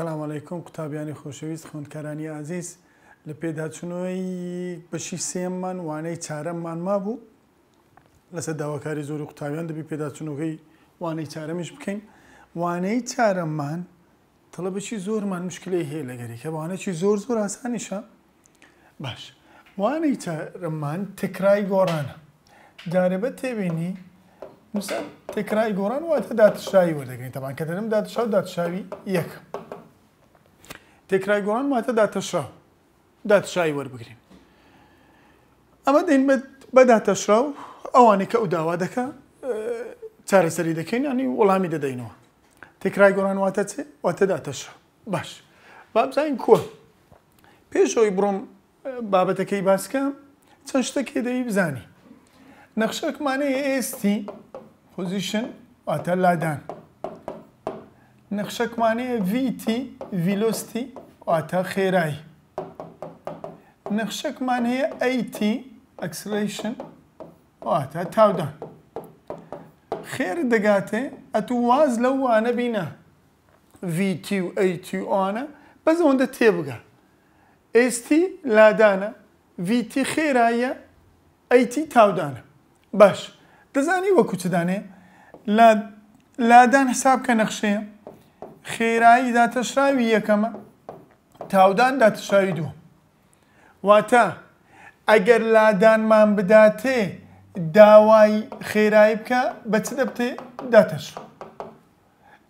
سلام عیکم قوتابیانی خۆشەویست خوندکارانی ئازیز لە پێداچنەوەی بەشی سێممان وانەی چارەممان ما بوو لەسەر داواکاری زۆری قوتابیان دەبی پێداچنەوەی وانەی چارەمیش بکەین وانەی چارەممان تەڵە بەشی زۆرمان مشکلی هەیە لەگەری کە وانەی زۆر زۆر ئاسانیشە باش وانەی چارەمان تکرای گۆڕانە جارەبە تێبینی تکرای گۆڕان واتە داتشایی وەدەگرین تەبان کە دەرم داتشاو داتشاوی یەکم تێکرای گۆڕان ماتە داتەشا داتشایی وەربگرین ئەمە دەین بەداتەشرا و ئەوانێک کە ئەو داوا دەکە چارەسەری دەکەین ینی وەڵامی دەدەینەوە تێکرای گۆران واتە چێ واتە داتەشا باش بابزین کووە پێشەوەی بڕۆم بابەتەکەی باسکە چەند شتێکی دەی بزانی نەخشەکمانەیە ئێستی پۆزیشن واتە لادان نەخشەکمانەیە VT ڤیلۆستی واتە خێرایی نەخشەکمان هەیە ئەیT ئەکسلیشن واتە تاودان خێر دەگاتێ ئەتو واز لەو وانە بینە VT و ئەیT وانە بەز ئەوەندە تێبگە ئST لادانە VT خێرایە ئەیT تاودانە باش دەزانی وەکو چدانێ لادان حساب کە نەخشەیە خێرایی داتەشراوی یەکەمە تاودان داتەشراوی دووەم واتە ئەگەر لادانمان بداتێ داوای خێرایی بکە بە چ دەبتێ داتەش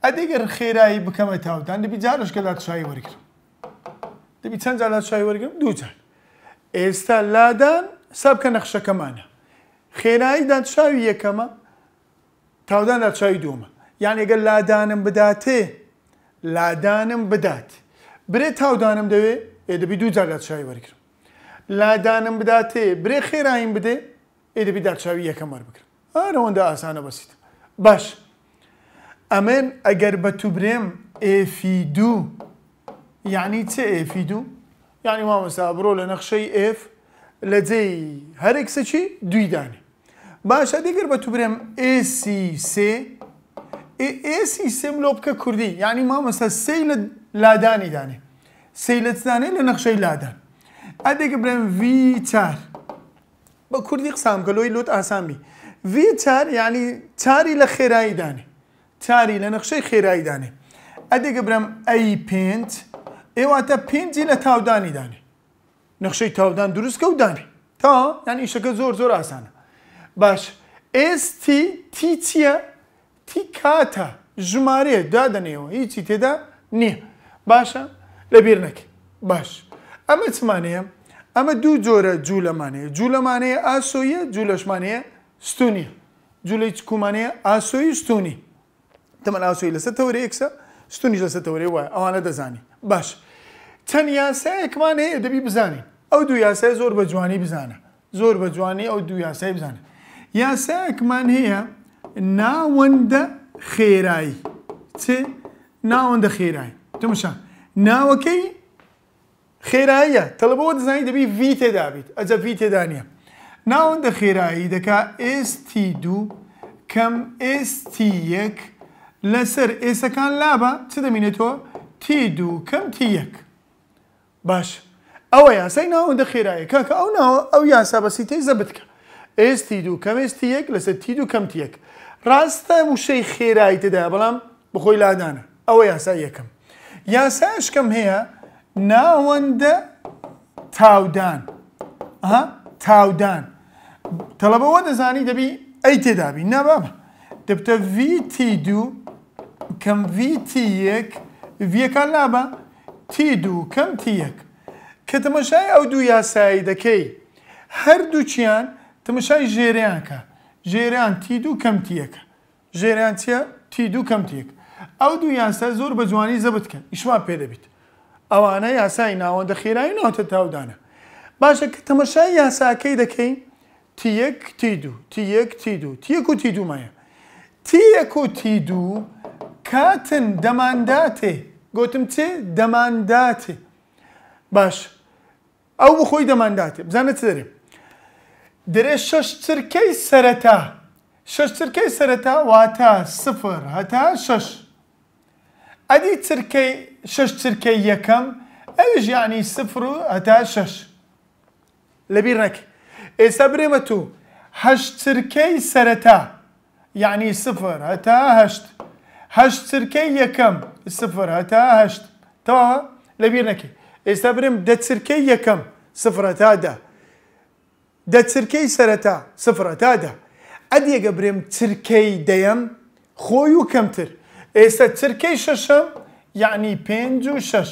ئەدەگەر خێرایی بکەمە تاودان دەبی جارش کە داتەشایی وەرگرم دەبی چەند جار داتەشایی وەرگم دوو جار ئێستا لادان سابکە نەخشەکەمانە خێرایی داتەشاوی یەکەمە تاودان داتەشایی دووەمە یان ئەگەر لادانم بداتێ لادانم بدات برێ تاودانم دەوێ ئێدەبی دوو جار دادشاوی وەرگرم لادانم بداتێ برێ خێرایم بدێ ئێدەبی دادشاوی یەکەم وەربکرم ئارەوەندا ئاسانە بەسیت باش ئەمێن ئەگەر بە تو برێم ئفی دوو یعنی چ ئفی دوو یعنی مامەستا بڕۆ لە نەخشەی ئف لە جێی هەرێک سەچی دوویدانێ باشە دیگەر بە تو برێم ئسی سێ ئێسیسم سیم بکە کردی یعنی ما سی سیل لادانی دانێ سیل لە تدانێ لە اده لادان برم وی تر، بە کردی قسام کلوی لوت ئاسامی وی تر یعنی چاری لە خێرایی تری چاری لە نقشەی خێرایی که برم ای پێنج ئێواتە پێنجی لە تاودانی دانێ تاودان درست که تا یعنی شکل زۆر زۆر آسانه باش ئێستی تی چیه؟ تی کاتە ژمارێ دادنێەوە هیچی تێدا نییە باشە لەبیر نەکە باش ئەمە چمانەیە ئەمە دوو جۆرە جوولەمانەیە جوولەمانەیە ئاسۆیە جوولەشمانەیە ستونی جوولەی چکومانەیە ئاسۆی ستونی تەمەەن ئاسۆی لەسەر تەورێ ئەکسە ستونی لەسەر تەورێ وایە ئەوانە دەزانی باش چەند یاسایەکمان هەیە دەبی بزانین ئەو دوو یاسای زۆر بە جوانی بزانە زۆر بە جوانی ئەو دوو یاسای بزانە یاسایەکمان هەیە ناوەندە خێرایی چێ ناوەندە خێرایی تمەشان ناوەکەی خێراییە تەلبەوە دەزانانی دەبی وی تێدابیت ئەجە وی تێدا نیە ناوەندە خێرایی دەکا ئێستی دوو کەم ئێستی یەک لەسەر ئێسەکان لابە چ دەمینێتەوە تی دوو کەم تی یەک باش ئەوە یاسای ناوەندە خێرایی کاکە ئەو ناوە ئەو یاسا بەسی تێ زەبتکە ئێستی دوو کەم ئێستی یەک لەسەر تی دوو کەم تیەک ڕاستە وشەی خێرایی تدا بەڵام بخۆی لادانە ئەوە یاسا یەکەم یاسا شکم هەیە ناوەندە تاودان تاودان تەڵەبەوە دەزانی دەبی ئەی تێدابی نەبابە دەبتە VT دوو کەم VT یەک ڤەکان نابە تی دوو کەم تیەک کە تەمەشای ئەو دوو یاسایی دەکەی هەردووچیان تەمەشای ژێریانکە ژێریان تید و کەمتیەکە ژێریان چە تید و کەمتیەک ئەو دوو یانسە زۆر بە جوانی زەبتکەن ئیشما پێدەبیت ئەوانە یاسای ناوەندە خێرایی ناوتە تاودانە باشە کە تەمەشای یاساکەی دەکەین تیەک تی دوو تیەک تی دوو تیەک و تی دوومایە تیەک و تی دوو کاتن دەمانداتێ گوتم چێ دەمانداتێ باش ئەو بخۆی دەمانداتێ بزانە چ دەرێ دري شش تركي سرتا شش تركي سرتا واتا صفر هتا شش ادي تركي شش تركي يكم ايش يعني صفر هتا شش لبيرك ايسا بريمتو هش تركي سرتا يعني صفر هتا هشت هش تركي يكم صفر هتا هشت تمام لبيرك ايسا بريم ده تركي يكم صفر هتا ده دە چرکەی سەرەتا سفرەتادا ئەدیەگە برێم چرکەی دەیەم خۆی و کەمتر ئێستا چرکەی شەشەم یعنی پێنج و شەش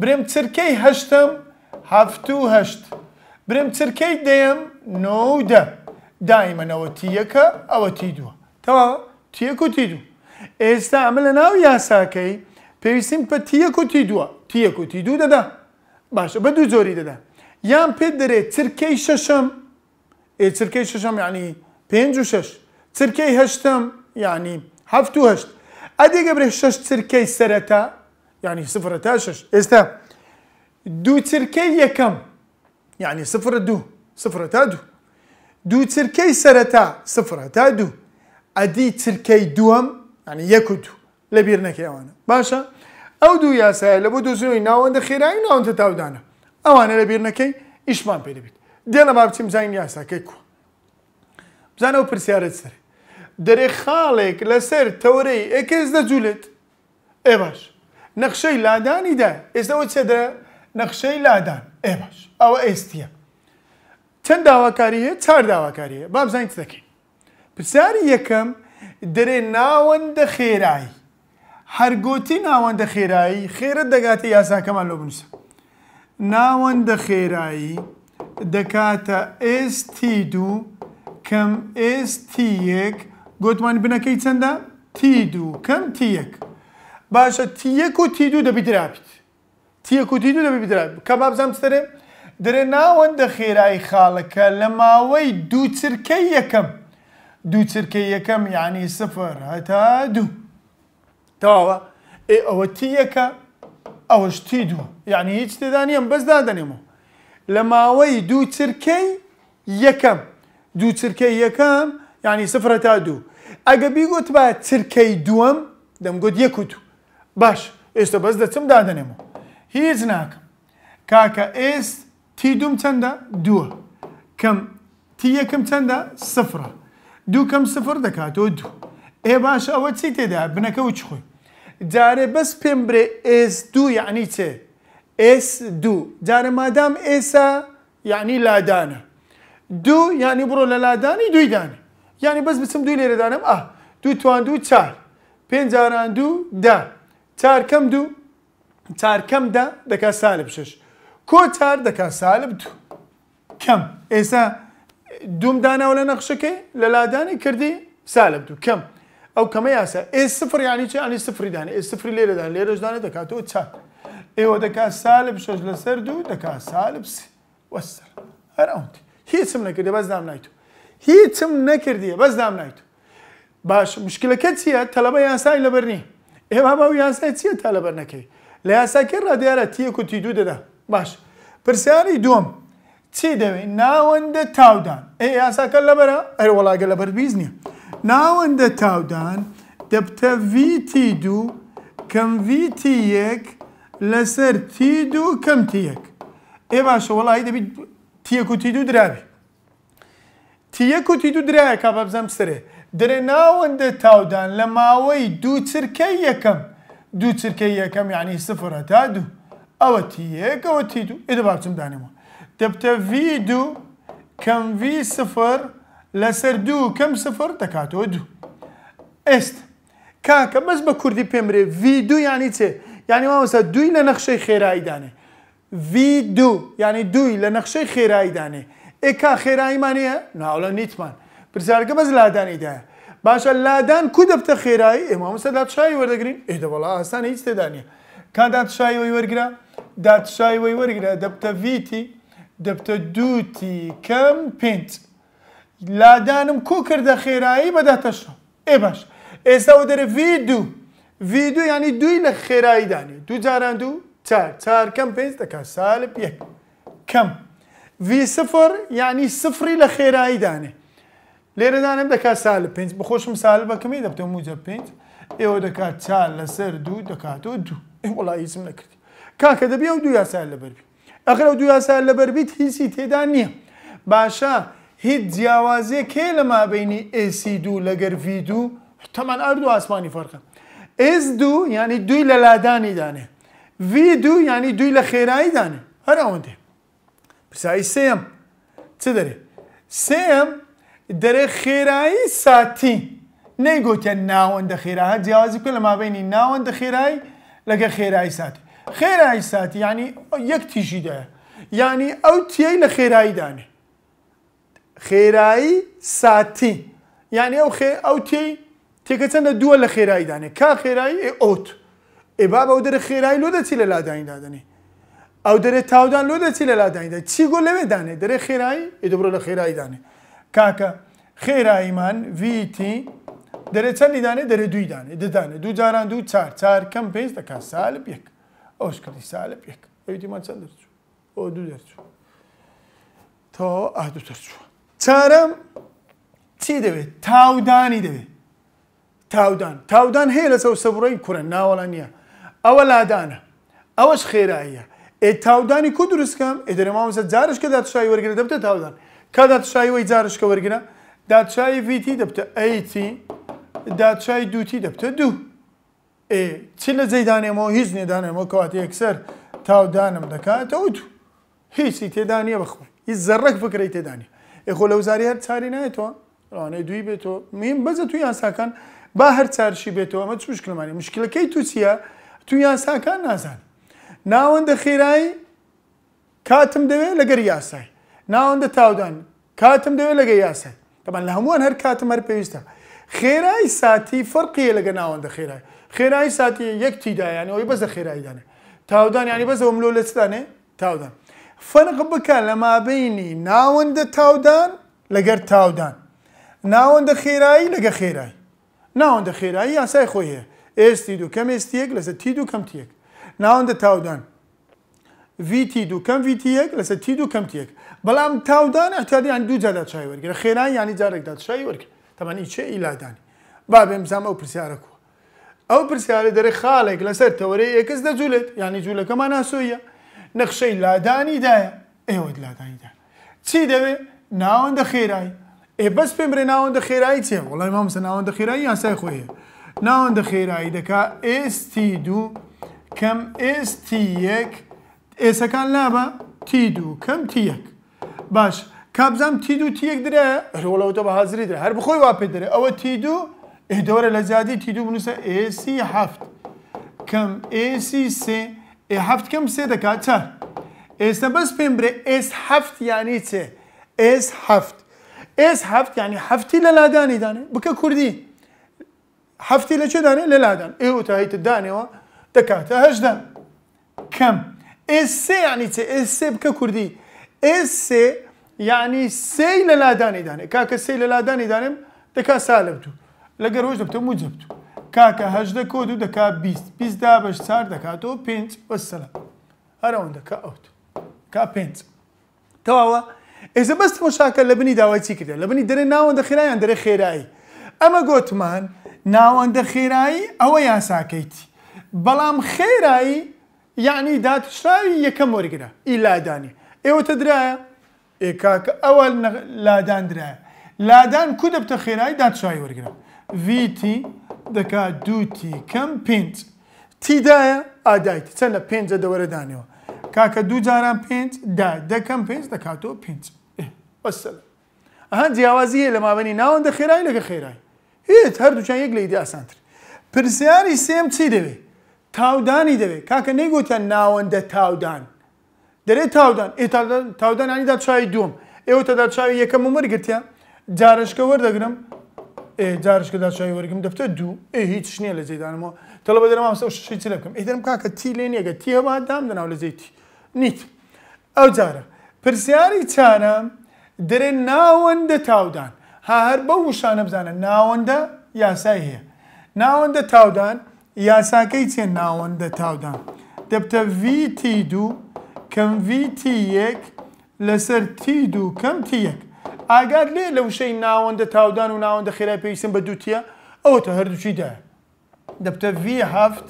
برێم چرکەی هەشتم هەفت و هەشت برێم چرکەی دەیەم نۆ و دە دایمەنەوە تیەکە ئەوە تی دووە تەوا تیەک و تی دوو ئێستا ئەمە لە ناو یاساکەی پێویستیم بە تیەک و تی دووە تیەک و تی دوو دەدا باشە بە دوو زۆری دەدا یان پێ دەرێت چرکەی شەشم ئێ چرکەی شەشم یعنی پێنج و شش چرکەی هەشتم یعنی هەفت و هەشت ئەدێگە برێ شەش چرکەی سەرەتا یعنی سفرە تا شش ئێستا دوو چرکەی یەکەم یعنی سفرە دوو سفرە تا دوو دوو چرکەی سەرەتا سفرە تا دوو ئەدی چرکەی دووەم ینی یەک و دوو لەبییر نەکەیوانە باشە ئەو دوو یاسایە لە بۆ دوزنەوەی ناوەندە خێرایی ناوەندە تاودانە ئەوانە لە بیرنەکەی ئیشمان پێدەبیت دێ لە ما بچیم زانین یاساکەی کو بزانە و پرسیارت سەر دەرێ خاڵێک لەسەر تەورەی ئەکەس دەجوولێت ئێ باش نەخشەی لادانیدا ئێستەوە چێدە نەخشەی لادان ئێ باش ئەوە ئێستیە چەند داواکاری هەیە چار داواکاریە با بزانیت دەکەین پرسیاری یەکەم دەرێ ناوەندە خێرایی هەرگۆتی ناوەندە خێرایی خێرت دەگاتە یاساکەمان لۆ بنووسە ناوەندە خێرایی دەکاتە ئST دوو کەم ST یەک گوتمان بنەکەی چەندە تی دوو کەم تیەک باشە تیەک و تی دوو دەبی درابیت تیەک و تی دوو دەبی درابیت کە بابزام سەرێ درێ ناوەندە خێرایی خاڵەکە لە ماوەی دوو چرکەی یەکەم دوو چرکەی یەکەم یعنی سفر هەتا دوو تەواوە ئێ ئەوە تیەکە ئەوەش تی دووە یعنی هیچ تێدانیم بەسدا دەنێمەوە لە ماوەی دوو چرکەی یەکەم دوو چرکەی یەکەم یعنی سفرە تا دوو ئەگە بیگوت بە چرکەی دووەم دەمگوت یەک و دوو باش ئێستا بەس دەچم دادنێمەوە هیچ ناکەم کاکە ئێست تی دوم چەندە دووە کەم تی یەکەم چەندە سفرە دوو کەم سفر دەکاتەوە دوو ئێ باش ئەوە چی تێدا بنەکە و چخۆی جارێ بەس پێم برێ ئێس دوو یعنی چێ ئێس دوو جارە مادام ئێسا یعنی لادانە دوو یعنی بڕۆ لە لادانی دوویدانە یعنی بەس بچم دوی لێرەدانم ئە دوو توان دوو چار پێنج جاران دوو دا چار کەم دوو چارکەم دا دەکا سالب شش کۆ چار دەکا سالب دوو کەم ئێستا دوومدانەوە لە نەخشەکەی لە لادانی کردی سالب دوو کەم ئەو کەمە یاسە ئێ سفر یانی چی ئەنی سفریدان ئێ سفری لێرەدان لێرەشدانە دەکاتەوە چات ئێوە دەکات سالب شەش لە سەر دوو دەکات سالب وەسەر هەر ئەوتی هیچم نەکردی بەزدام نایت هیچم نەکردیە بەزدام نایت باش مشکلەکە چییە تەلەبە یاسای لەبەرنی ئێمە باو یاسای چییە تا لەبەر نەکەی لە یاساکە ڕادیارە تیەک و تی دوو دەدا باش پرسیاری دووەم چی دەوێت ناوەندە تاودان ئێ یاساکە لەبەرە ئەر وڵاگە لەبەر بیز نییە ناوەندە تاودان دەبتە ڤیتی دوو کەمڤیتی یەک لەسەر تی دوو کەمتی یەک ئێ باشە وڵی دەبیت تیەک و تی دوو درابی تیەک و تی دوو درایە کا بەبزەم سرێ درێ ناوەندە تاودان لە ماوەی دوو چرکە یەکەم دوو چرکە یەکەم یعنی سفرە تا دوو ئەوە تیەک ئەوە تی دوو ئێدە باچم دانێمەوە دەبتە V دوو کەمV سفر لەسەر دوو کەم سفر دەکاتەوە دوو ئێست کاکە بەس بە کوردی پێمرێ وی دو ینی چێ ینی مامەستا دوی لە نەخشەی خێراییدانێ وی دو ینی دوی لە نەخشەی خێراییدانێ ئێکا خێراییمانەیە ناوڵە نیتمان پرسیارگە بەس لادانیدایە باشە لادان کو دەبتە خێرایی ئێمامەستا دادشایی وەردەگرین ئێ دەوڵا ئاسانە هیچ تێدانە کان دادشایەوەی وەرگرا دادشایەوەی وەرگرا دەبتە ویتی دەبتە دوتی کەم پێنج لادانم کۆ کردە خێرایی بەداتەشە ئێ باش ئێستا و دەرە V دوو V دوو ینی دوی لە خێرایی دانی دوو جاران دوو چار چار کەم پێنج دەکە سالب یەک کەم V سفر یعنی سفری لە خێرایی دانێ لێرە دانم دەکات سال پێنج بخۆشم سال بەکەمی دەبتە موجە پێنج ئێوە دەکات چال لەسەر دوو دەکاتەوە دوو وڵی هیچم نەکردی کاکە دەبی ئەو دو یاسال لەبەربی ئەخرە دو یاسال لەبەربیت هیچی تێدا نییە باشە هیچ جیاوازیەک کێ لە مابینی ئسی دوو لەگەر V دوو تەمان ئەردوو ئاسمانی فەرقە. ئس دوو ینی دوی لە لادانی دانێ. V دوو ینی دوی لە خێرایی دانێ هەر ئەوەندێ. پرسایی سێم چ دەرێ؟ سێم دەرێ خێرایی ساتی نەیگوتیان ناوەندە خێرا هە جیاوازی پێ لە مابینی ناوەندە خێرایی لەگە خێرایی ساتی. خێرایی ساتی ینی یەک تیژیدایە. ینی ئەو تیەی لە خێرایی دانێ. خێرایی ساتی یعنی ئەو خێ ئەو تێ تێکە چەندە دووە لە خێراییدانێ کا خێرایی ئێ ئۆت ئێ باب ئەو دەرە خێرایی لۆ دەچی لە لادانیدادنێ ئەو دەرێ تاودان لۆ دەچی لە لادانیدا چی گۆ لەوێ دانێ دەرێ خێرایی ئێ دەبڕۆ لە خێراییدانێ کاکە خێراییمان ویتی دەرێ چەندی دانێ دەرێ دووی دانێ ددانێ دوو جاران دوو چار چار کەم پێنج دەکات سال پێک ئەوش کردی سالە پێک ئەویتیمان چەند دەرچوو ئەو دوو دەرچوو تا ئاهدو دەرچوو چارەم چی دەوێت تاودانی دەوێت تاودان تاودان هەیە لە چەو سەبڕی کوورە ناوەڵە نییە ئەوە لادانە ئەوەش خێراییە ئێ تاودانی کو دروستکەم ئێ دەرەماوەسە جارش کە داتشایی وەرگرە دەبتە تاودان کا داتشاییەوەی جارشکە وەرگرە دادشایی ڤیتی دەبتە ئەیتی دادشای دوتی دەبتە دوو ئێ چی لە جەیدانێمەوە هیچ نێدانێمەوە کەواتی یەکسەر تاودانم دەکاتەوت هیچی تێدانە بخۆی هیچ زەڕەک فکری تێدانی ئەخۆ لە وزاریات چاری نایێتەوە ڕوانەی دوی بێتەوە میم بەزە توی یاساکان با هەر چارشی بێتەوە ئەمە چ مشکلمانی مشکلەکەی تو چییە توی یاساکان نازان ناوەندە خێرایی کاتم دەوێت لەگەر یاسای ناوەندە تاودان کاتم دەوێت لەگە یاسای تەمان لە هەمووان هەر کاتم هەر پێویستە خێرای ساتی فەرقیە لەگە ناوەندە خێرای خێرایی ساتی یەک تیدایانەوەی بەزە خێراییدانێ تاودان ینی بەزەوە ملۆ لە چدانێ تاودان فەرق بکە لە مابینی ناوەندە تاودان لەگەر تاودان ناوەندە خێرایی لەگە خێرایی ناوەندە خێرایی یاسای خۆی هەیە ئێستی دوو کەم ئێستیەک لەسەر تی دوو کەمتیەک ناوەندە تاودان ویتی دوو کەم ویتیەک لەسەر تی دوو کەمتیەک بەڵام تاودان ئەتییان دوو جادا چای وەرگرە خێران ینی جارێکدا چای وەرگ تەمانی چێ ئیلادانی با بێم زانام ئەو پرسیارەکو ئەو پرسیارە دەرێ خاڵێک لەسەر تەوەرەی ئێکس دەجوولێت ینی جوولەکەمان ناسۆیە نەخشەی لادانیدایە ئێوەت لادانیدا چی دەوێ ناوەندە خێرایی ئێ بەس پێم برێ ناوەندە خێرایی چێ وڵی مامسە ناوەندە خێرایی یاسای خۆیە ناوەندە خێرایی دەکا ئێستی دوو کەم ئێستی یەک ئێسەکان لابە تی دوو کەم تیەک باش کابزام تی دوو تیەک درێ هەرۆڵەوەتە بە حزری درێ هەر بخۆی وا پێ دەرێ ئەوە تی دوو ئێدەوەرە لە زیادی تی دوو بنووسە ئێسی هەفت کەم ئێسی سێ هفت کم سه دکا چه اس بس هفت یعنی چه اس هفت اس هفت یعنی هفتی للادانی دانه بکه کردی هفتی لچه دانه للادان ایو تاهیت دانه و دکاتا هجدان کم ایس سه یعنی چه اس سه بکه کردی ایس سه یعنی سه للادانی دانه که که سه للادانی دانم دکا سالب تو لگر تو موجب تو کاکە هەشدە کۆ دوو دەکا بیست بیستدا بەش چار دەکاتەوە پێنج بەسەلە هەرەوەندەکە ئەوت کا پێنج تەواوە ئێزە بەست خۆشاکە لە بنی داوای چی کردێت لە بنی دەرێ ناوەندە خێرایان دەرێ خێرایی ئەمە گۆتمان ناوەندە خێرایی ئەوە یاساکەیت بەڵام خێرایی یعنی داتشراوی یەکەم وەرگرە ئی لادانی ئێوە تەدرایە ئێکاکە ئەوە لادان درایە لادان کو دەبتە خێرایی داتشراوی وەرگرە ویتی دەکات دوتی کەم پێنج تیدایە ئادایت چەند لە پێنجە دەوەرەدانەوە کاکە دوو جاران پێنج دا دەکەم پێنج دەکاتەوە پێنج بەسەل ئەهان جیاوازیە لە مابنی ناوەندە خێرای لەگە خێرای هیچ هەردووچان یەک لە ئیدی ئاسانتر پرسیاری سێم چی دەوێت تاودانی دەوێت کاکە نەیگوتە ناوەندە تاودان دەرێت تاودان تاودانانیدا چای دوم ئێوە تەدا چاوی یەکەم ومەرگتیە جارشکە وەردەگرم جارشکەدا چای وەرگم دەفتە دوو ئێ هیچ نییە لە جێدانەوە تەڵە بە دەرەما سە شی چ لەکەم ئیدەرم کاکە تی لێ نێگە تیەوە دام دەناو لە زەیتی نیت ئەو جارە پرسیاری چارە دەرێ ناوەندە تاودان ها هەر بە وشانە بزانە ناوەندە یاسای هەیە ناوەندە تاودان یاساکەی چێن ناوەندە تاودان دەبتە VT دوو کەم VT یەک لەسەر تی دوو کەم تی یەک ئاگار لێ لەو شەی تاودان و ناوەندە خیرای پێویستم بە دووتە ئەوە تە هەردووچیدا دەبتە V هەفت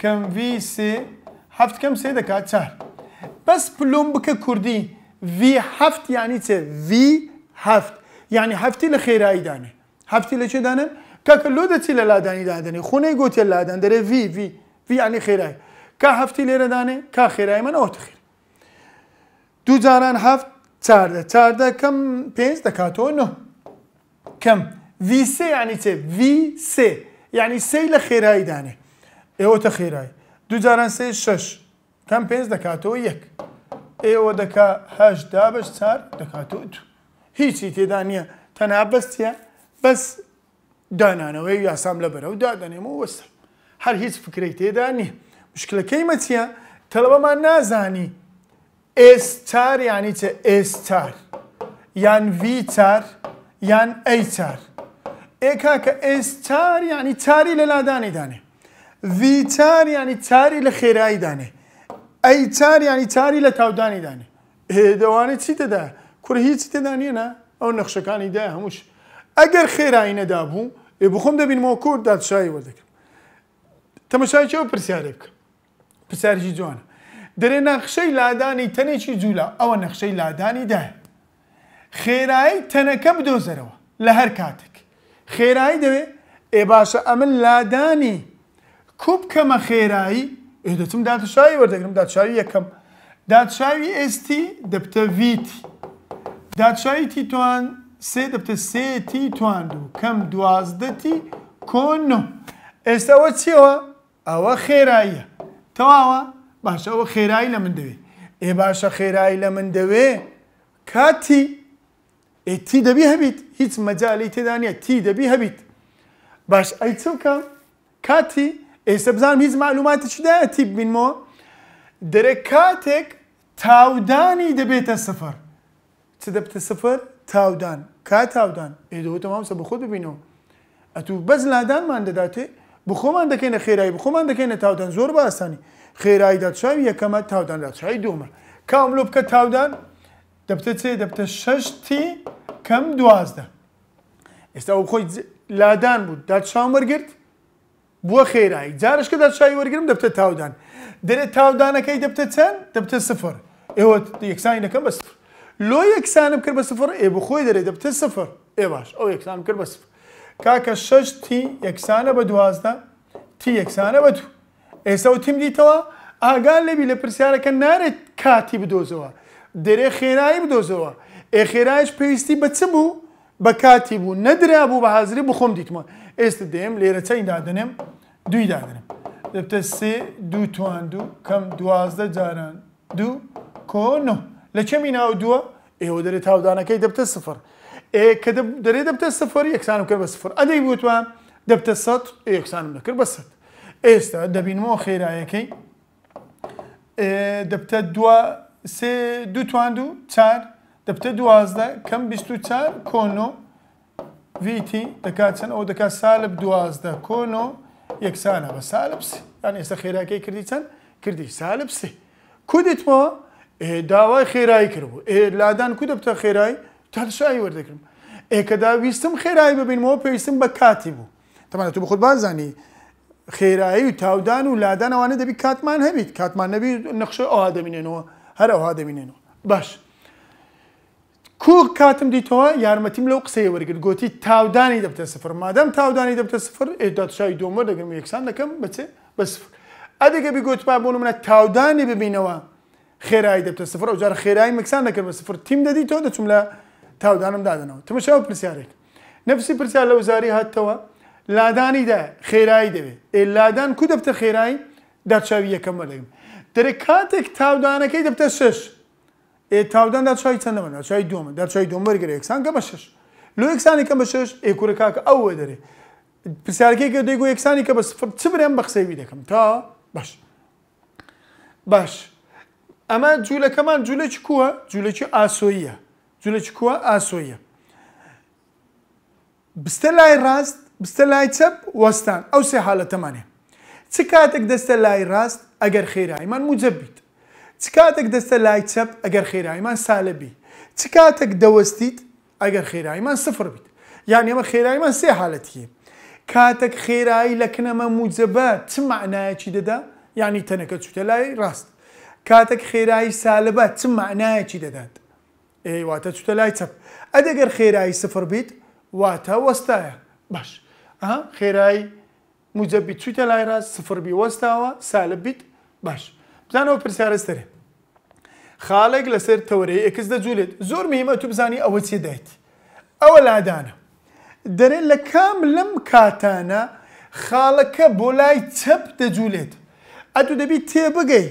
کەم V هفت هەفت کەم سێ دەکات چار بەس پلۆم بکە کوردی V هەفت یانی چێ V هفت یعنی هەفتی لە خێرایی دانێ هەفتی لە چێ دانن کاکە لۆ دەچی لە لادانی دادنێ خونەی گوتێ لادان دەرێ V V V یعنی خیرای کا هەفتی لێرە دانێ کا خیرای من ئەوە تخیر دوو جاران هەفت چاردە چاردە کەم پێنج دەکاتەوە نۆ کەم ویسێ ینی چێ ویسێ یعنی سی لە خێرایی دانێ ئێوە تە خێرایی دوجاران سێ شش کەم پێنج دەکاتەوە یەک ئێوە دەکا هەش دابش چار دەکاتەوە دو هیچی تێدا نییە تەنها بەستە بەس دانانەوەی یاسام لە بەرەو دادەنێمە وەسە هەر هیچ فکرەی تێدا نیە مشکلەکەی مەچیە تەلەبەمان نازانی ئێستار یانی چ ئێستار یان ڤیتار یان ئەیتار ئێکا کە ئێستار یانی تاری لە لادانی دانێ ڤیتار یانی تاری لە خێرایی دانێ ئەیتار یانی تاری لە تاودانی دانێ هێدەوانێت چی دەدا کوڕ هیچ تێدانە نە ئەو نەخشەکانی دای هەمووش ئەگەر خێرایی نەدا بوو ێ بخۆم دەبینەوە کورد دادشایی وەدەکەم تەمەشای چەوە پرسیارێ بکە پرسیارژی جوانە دەرێ نەخشەی لادانی تەنێکی جوولا ئەوە نەخشەی لادانی داە خێرایی تەنەکە بدۆزەرەوە لە هەر کاتێک خێرایی دەوێ ئێ باشە ئەمن لادانی کوب کەمە خێرایی دەچم داتشایی وەردەگرم داچوی یەکەم دادشاوی ئێستی دەبتە ویتی دادشاوی تیتوان سێ دەبتە سێتی تواند و کەم دوازدەتی کۆن و ئێستاەوە چیەوە ئەوە خێراییە تەواوە باشە ئەوە خێرایی لە من دەوێ ئێ باشە خێرایی لە من دەوێ کاتی ئێتی دەبی هەبیت هیچ مەجای تێدانە تی دەبی هەبیت باش ئەی چووکە کاتی ئێستا بزانم هیچ معلوماتی چدایە تی ببینمەوە دەرە کاتێک تاودانی دەبێتە سفر چ دەبتە سفر تاودان کا تاودان ئێدەوەتە مامسە بە خۆت ببینەوە ئەتوو بەز لادانمان دەداتێ بخۆمان دەکەینە خێرایی بخۆمان دەکەینە تاودان زۆر باسانی خێراییدا چاوی یەکەمە تاوداندا چای دومە کاملۆ بکە تاودان دەبتە چێ دەبتە شەشتی کەم دوازدە ئێستا ئەو خۆی لادان بوو داچام وەرگرت بووە خێرایی جارش کە داچای وەرگرم دەبتە تاودان دەرێت تاودانەکەی دەبتە چەند دەبتە سفر ئێوە یەکسانینەکەم بە سفر لۆ یەکسانم کرد بە سفر ئێ بخۆی دەرێ دەبتە سفر ئێ باش ئەو یەکسانم کرد بە سفر کاکە شەش تی یەکسانە بە دوازدە تی یەکسانە بە دوو ئێستا و تیم دیتەوە ئاگال لەبی لە پرسیارەکە نارێت کاتی بدۆزەوە دەرێ خێرایی بدۆزەوە ئێخێرایش پێویستی بە چ بوو بە کاتی بوو نەدرا بوو بە حاضری بخۆم دیتمە ئێستا دێم لێرە چەیدادنێم دوی دادنم دەبتە سێ دوو توان دوو کەم دوازدە جاران دوو کۆنۆ لە چەمی ناو دووە ئێوە دەرێت تاودانەکەی دەبتە سفر کە دەرێ دەبتە سفر یەکسانم کرد بە سفر ئەدەی بوتوان دەبتە سە یەکسانم نەکرد بە سەد ئێستا دەبینەوە خێرایەکەی دەبتە دو سێ دوتواند و چار دەبتە دوازدە کەم بیست و چار کۆنۆ ویتی دەکات چەند ئەو دەکات سالب دوازدە کۆنۆ یەکسانە بە سالبسی یان ئێستا خێراکەی کردی چەند کردی سالبسی کودتەوە داوای خێرایی کردبوو لادان کو دەبتە خێرایی تەرشایی وەردەکردم ئێکەدا ویستم خێرایی ببینمەوە پێویستم بە کاتی بوو تەمانە تو بە خودبازانی خێرایی و تاودان و لادانەوانە دەبی کاتمان هەبیت کاتمان نەبی نەخشە ئەوها دەبینێنەوە هەر ئەوها دەبینێنەوە باش کوڕ کاتم دیتەوە یارمەتیم لەو قسەی وەرگرت گوتی تاودانی دەبتە سفر مادەم تاودانی دەبتە سفر ئێداشای دۆمە دەگرم یەکسان دەکەم بچێ بە سفر ئەدەگە بیگوتما بۆ منە تاودانی ببینەوە خێرایی دەبتە سفر ئەو جار خێرایی مەکسان دەکرد بە سفر تیم دەدی تۆ دەچم لە تاودانم دادنەوە تمەشاو پرسیارێک نفسی پرسیار لە وزاری هاتەوە لادانی ده خێرایی دەوێت ئێ لادان کو دەبتە خێرایی داچاوی یەکەم بەدەگم دەرە کاتێک تاودانەکەی دەبتە شش ئێ تاودان دا چای چەندەمە ناچای دومە دەرچای دۆمەرگەر یەکسان کە بە شش لۆ یەکسانی کە بە شش ئێکورە کاکە ئەو وە دەرێ پرسیارکەی کە دەیگو یەکسانی کە بە سفر چ برێم بە قسەیوی دەکەم تا باش باش ئەمە جوولەکەمان جوولە چ کووە جوولەکی ئاسۆیە جوولە چ کووە ئاسۆیە بستە لای ڕاست بستە لای چەپ وەستان ئەو سێ حالەتەمانێ چ کاتێک دەستە لای ڕاست ئەگەر خێرایمان موجە بیت چ کاتێک دەستە لای چەپ ئەگەر خێرایمان سالە بی چ کاتێک دەوەستیت ئەگەر خێرایمان سفر بیت یان ئێمە خێرایمان سێ حالەتیە کاتێک خێرایی لە کنەمە موجەبە چ معنایەکی دەدا یانی تەنەکە چوتە لای ڕاست کاتێک خێرایی سالبە چ معنایەکی دەدات ئێواتە چوتە لای چەپ ئەدەگەر خێرایی سفر بیت واتە وەستایە باش خێرایی موجەبی چوتە لایرا سفربی وەستاوە سالە بیت باش بزانەوە پرسیارەستەرێ خاڵێک لەسەر تەورەیە ئەکس دەجوولێت زۆر مهمە تو بزانی ئەوە چێ دایت ئەوە لادانە دەرێت لە کام لەم کاتانە خاڵەکە بۆ لای چەپ دەجوولێت ئەتو دەبیت تێبگەی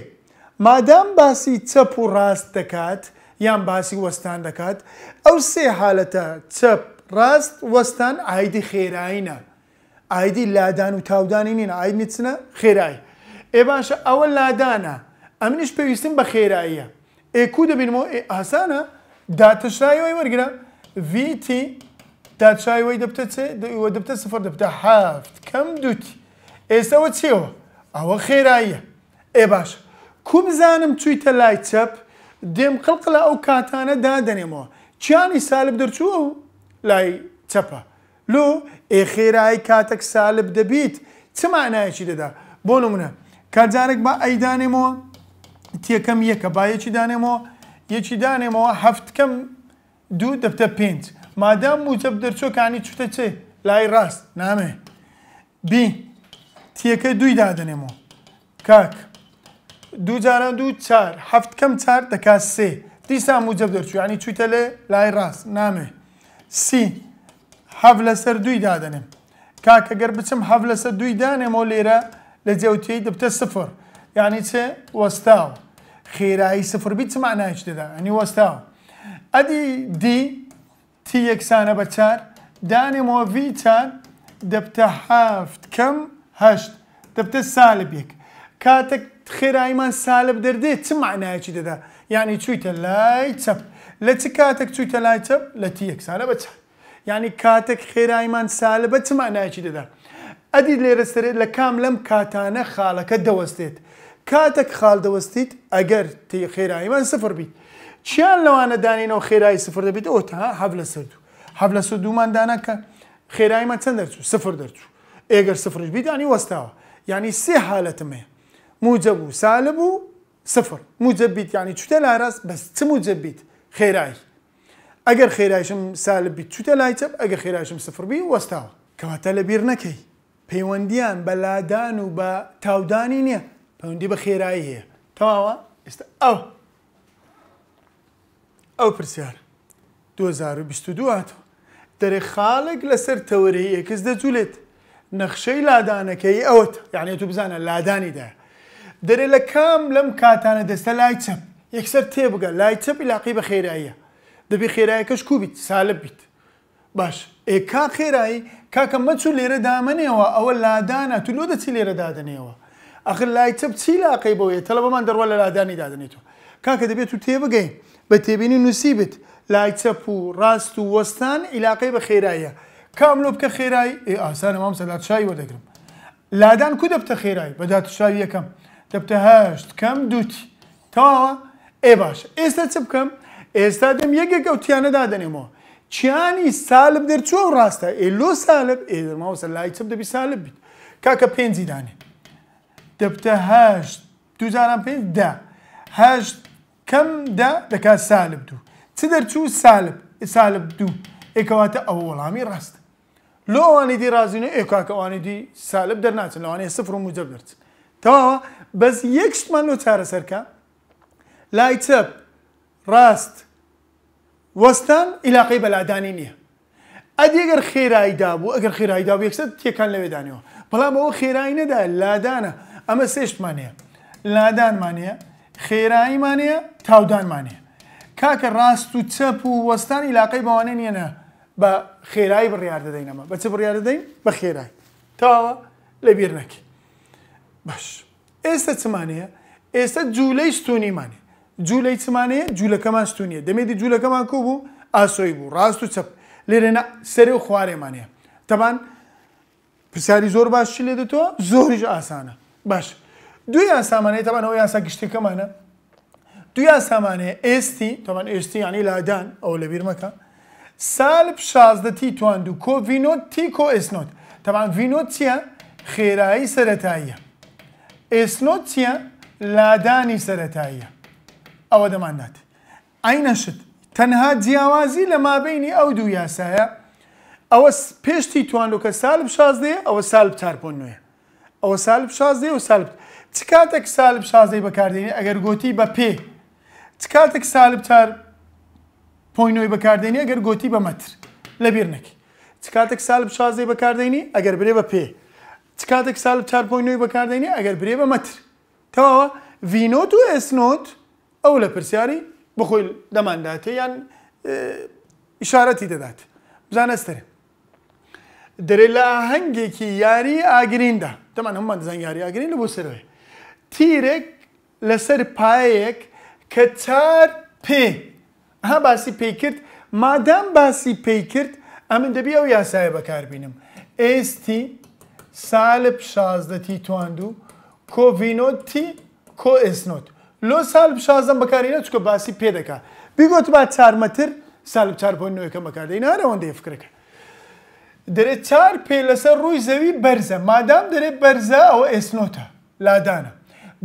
مادام باسی چەپ و ڕاست دەکات یان باسی وەستان دەکات ئەو سێ حالەتە چەپ ڕاست وەستان ئایدی خێراییە ئایدی لادان و تاودانی نین ئاید چنە خێرایی ئێ باشە ئەوە لادانە ئەمنیش پێویستم بە خێراییە ئێکو دەبینەوە ئاسانە داتەشایەوەی وەرگرە VT داتشایەوەی دەبتە چێ دەبتە سفر دەبتە هەفت کەم دوتی ئێستاەوە چێوە ئەوە خێراییە ئێ باش کوم زانم چویتە لای چەپ دێم قڵقلا ئەو کاتانە دادەنێمەوە چیانی سالب دەرچووە و لای چەپە لۆ ئێخێرای کاتەک سالب دەبیت چمانایەکی دەدا بۆ نمونە کاتجارێک با ئەیدانێمەوە تێکەم یەکە با یەکی دانێمەوە یەکی دانێمەوە هەفتکەم دوو دەبتە پێنج مادام موتە دەرچۆکانی چتە چێ لای ڕاست نامێ بی تیەکە دووی دادنێمەوە کاک دوو جاران دوو چار هەفت کەم چار دەکات سێ دیسا موجب دەرچوانی چوتە لێ لای ڕاست نامێ سی حەف لەسەر دووی دادنێم کاکەگەر بچم حەف سر دووی دانێمەوە لێرە لە جێوتەی دەبتە سفر یعنی وستاو وەستاوە خێرایی صفر بیت معنایش دەدا ئەنی وەستاوە ئەدی دی تی یەکسانە بە چار دانێمەوە وی چار دەبتە هەفت کەم هشت دەبتە سالب یەک کاتێک خێراییمان سالب دەردێت چ معنایکی دەدا یعنی چویتە لای چەپ لە چ کاتێک چویتە لای چەپ لە تی ینی کاتێک خێرایمان سالە بە چمانایکی دەدا. ئەدی لێرەسرێت لە کام لەم کاتانە خاڵەکە دەوەستێت. کاتێک خاڵ دەوەستیت ئەگەر تی خێراییمان سفر بیت. چیان لەوانە دانینەوە خێرایی سفر دەبیت ئۆتها هەف لە سرد و هەف لە سود دومان داناکە خێراییمان چەند دەرچوو سفر دەرچوو. ئێگەر سفرش بیتانی وەستاوە یعنی سێ حالەتمەیە. موجە بوو سالە بوو سفر موجە بیت ینی چتە لاڕاست بەس چ موجە بیت خێرایی. ئەگەر خێراشم سالبی چوتە لایچەپ ئەگەر خێراشم سفربی وەستاوە کەواتە لەبییر نەکەی پەیوەندیان بە لادان و بە تاودانی نییە پەیوەندی بە خێرایی هەیە تەواوە ئێستا ئەو ئەو پرسیار 2022 دەرێ خاڵێک لەسەر تەوەری یەکس دەجوولێت نەخشەی لادانەکەی ئەوت یعنی تو بزانە لادانیدا دەرێ لە کام لەم کاتانە دەستە لای چەپ یەکسەر تێبگە لای چەپی لاقی بە خێراییە دەبێ خێرایەکەش کوبیت سالە بیت باش ئێ کا خێرایی کاکە مەچوو لێرە دامنێەوە ئەوە لادانە تو لۆ دەچی لێرە دادنێەوە ئەخر لای تە بچی لاقەی بەوەیە تەلەبەمان دەڕوە لە لادانی دادنێتەوە کاکە دەبێت تو تێبگەی بە تێبینی نووسی بت لای چەپ و ڕاست و وەستان عیلاقەی بە خێراییە کام لۆ بکە خێرایی ئێ ئاسانە مام سەلاتشایی وەدەگرم لادان کو دەبتە خێرایی بەداتشاوی یەکەم دەبتە هەشت کەم دوتی تاوە ئێ باش ئێستا چ بکەم ئێستا دەم یەکێک ئەوتییانە دادنێمەوە چیانی سالب دەرچوە و ڕاستە ئێلۆ سالب ئێدەماوەسە لای چپ دەبی سالب بیت کاکە پێنجی دانێ دەبتە هەشت دوزاران پێ دا هەشت کەم دا دەکات سالب دوو چ دەرچوو سالب سالب دوو ئێکەواتە ئەوە وەڵامی ڕاستە لۆ ئەوانی دی رازیینە ئێکاکەوانی دی سالب دەرناچن لەوانەیە سفر و موجە دەرچن تەواوە بەس یەک شتمان لۆ چارەسەرکە لای چەپ ڕاست وەستان عیلاقی بەلادانی نییە ئەدی ئەگەر خێراییدا بوو ئەگەر خێراییدا بوو یەکسەر تێکان لەوێدانەوە بەڵام ئەوە خێرایی نەدا لادانە ئەمە سێشتمانەیە لادانمانەیە خێراییمانەیە تاودانمانەیە کاکە ڕاست و چەپ و وەستان عیلاقی بەوانێ نیەنە بە خێرایی بڕیار دەدەینەمە بە چ بڕیار دەدەین بە خێرای تاوە لەبییر نەکی باش ئێستا چمانەیە ئێستا جوولەی ستونیمانێ جوولەی چمانەیە جوولەکەمان ستونیە دەمێدی جوولەکەمان کو بوو ئاسۆی بوو ڕاست و چەپ لێرێنا سەرێ و خوارێمانەیە تەبان پرسیاری زۆر باش لێ دەتەوە زۆریش ئاسانە باش دوی یاسامانەیە تەبان ئەو یاسا گشتەکەمانە دوی یاسامانەیە ئێستی تەمان ئێستی ینی لادان ئەو لە بیرمەکە سالب شازدەتی توان و کۆ ڤینۆت تی کۆ ئسنۆت تەبان ڤینۆت چییە خێرایی سەتاییە ئێسنۆت چییە لادانی سەتاییە ئەوە دەماندات ئاینەشت تەنها جیاوازی لە مابینی ئەو دوو یاسایە ئەوە پێشتی توانلوکە سالب شازدێ ئەوە سالب چارپۆن نوێ ئەوە سالب شازدێ و سالب چ کاتێک سالب شازدەی بەکاردێنی ئەگەر گوتی بە پێ چ کاتێک سالب چار پۆینۆی بەکاردێنی ئەگەر گوتی بە مەتر لەبیر نەکی چ کاتێک سالب شازدەی بەکاردێنی ئەگەر برێ بە پێ چ کاتێک سالب چار پۆینۆی بەکاردێنی ئەگەر برێ بە مەتر تەواوە ڤینۆت و ئەسنۆت ئەو لە پرسیاری بخۆی دەمانداتێ یان ئشارەتی دەدات بزانەستر دەرێ لە هەنگێکی یاری ئاگریندا دەمان هەممان دەزان یاری ئاگرین لە بۆ سەرەوەی تیرێک لەسەر پایەک کە چار پێ ها باسی پێی کرد مادام باسی پێی کرد ئەمن دەبی ئەو یاسایە بەکاربینم ئێستی سالب شازدەتی تواند و کۆڤینۆتی کۆ ئسنۆت لۆ سال شازم بەکارێنە چکە باسی پێ دەکا بیگوت با چارمەتر سال چارپۆنەوەیەکە بەکاردەی نارەوەندەیە فکرەکە دەرێ چار پێ لەسەر ڕووی زەوی بەرزە مادام دەرێ بەرزە ئەوە ئێسنۆتە لادانە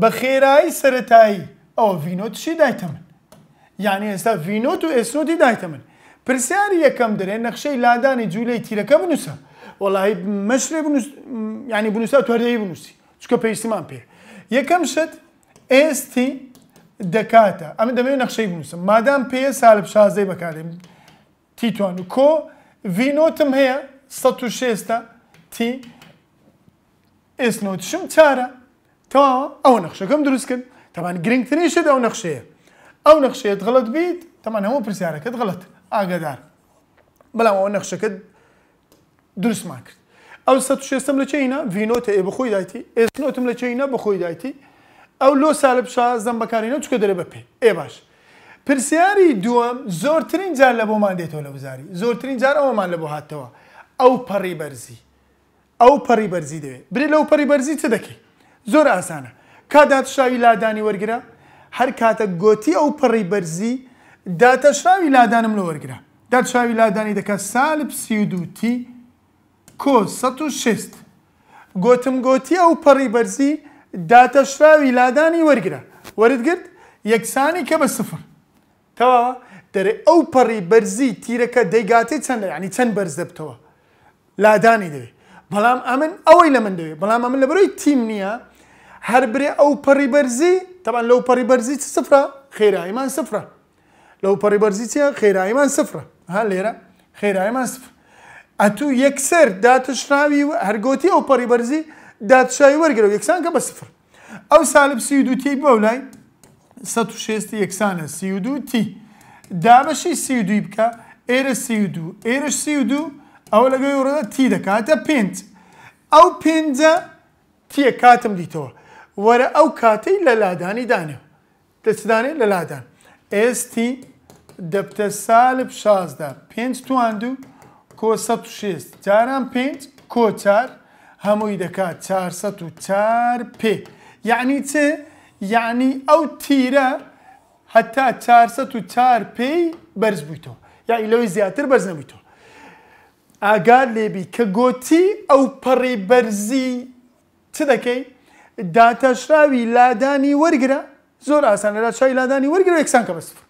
بە خێرایی سەتایی ئەوە ڤینۆت چی دایتە من یعنی ئێستا ڤینۆت و ئێسۆتی دایتە من پرسیاری یەکەم دەرێن نەخشەی لادانی جوولەی تیرەکە بنووسە وڵی مەشرێ ینی بنووسە توەردەی بنووسی چکە پێیسمان پێ یەکەم شت ئێستی دەکاتە ئەمە دەبێت نەخشەی بنووسم مادام پێ سالب شازەی بەکارێن تیتوان و کۆ ڤینۆتم هەیە 16 تی ئێسنۆتشم چارە تا ئەو نەخشەکەم دروست کرد تەمان گرنگترینشت ئەو نەخشەیە ئەو نەخشەیەت غڵت بیت تەمان هەموو پرسیارەکەت غڵت ئاگدار بەڵام ئەو نەخشەکەت دروستمان کرد ئەو 16 لە چینە ڤینۆتە ئێ بەخۆی دایتی ئێسنۆتم لە چینە بەخۆی دایتی ئەو لۆ سالە پیشا زەم بەکارینە چکە دەرێ بەپێ ئێ باش. پرسیاری دووەم زۆرترین جار لە بۆمان دێتەوە لە وزاری زۆرترین جار ئەومان لە بۆ هاتەوە ئەو پەڕی بەرزی ئەو پەڕی بەرزی دەوێت برێ لەو پەڕی بەرزی چ دەکەی زۆر ئاسانە کاداتشاوی لادانی وەرگرا هەر کاتە گۆتی ئەو پەڕی بەرزی داتەشاوی لادانم لە وەرگرا داتشاوی لادانی دەکات سالب سی دوتی کۆ 16 گۆتم گۆتی ئەو پەڕی بەرزی داتەشراوی لادانی وەرگرە وەرتگرت یەکسانی کە بە سفر تەواوە دەرێ ئەو پەڕی بەرزی تیرەکە دەیگاتێ چەندە ینی چەند بەرز دەبتەوە لادانی دەوێت بەڵام ئەمن ئەوەی لە من دەوێت بەڵام ئەمن لە بەرەوەی تیم نییە هەر برێ ئەو پەڕی بەرزی تەبان لەو پەڕی بەرزی چ سفرە خێرایمان سفرە لەو پەڕی بەرزی چە خێرایمان سفرە ها لێرە خێرایمان سفر ئەتوو یەکسەر داتەشراوی هەرگۆتی ئەو پەڕی بەرزی دادشایی وەرگرە یەکسان کە بە سفر ئەو سالب سی دوتی بۆ لای 16 یەکسانە سی دوتی دابەشی سی دوی بکە ئێرە سی دو ئێرش سی دو ئەوە لەگەی وڕدە تی دەکاتە پێنج ئەو پێنجە تیە کاتم دیتەوە وەرە ئەو کاتەی لە لادانی دانێ دەچدانێ لە لادان ئێستی دەبتە سالب شازدا پێنج توان دوو کۆ 16 جاران پێنج کۆچار هەمووی دەکات 4 پێ یعنی چ یعنی ئەو تیرە هەتا 4 پێی بەرز بوویتەوە یعنی لەوەی زیاتر بەرز نەبوویتەوە ئاگار لێبی کە گۆتی ئەو پەڕی بەرزی چ دەکەی داتەشراوی لادانی وەرگرە زۆر ئاسان لەلا چای لادانی وەرگرە یەکسان کە بەسفر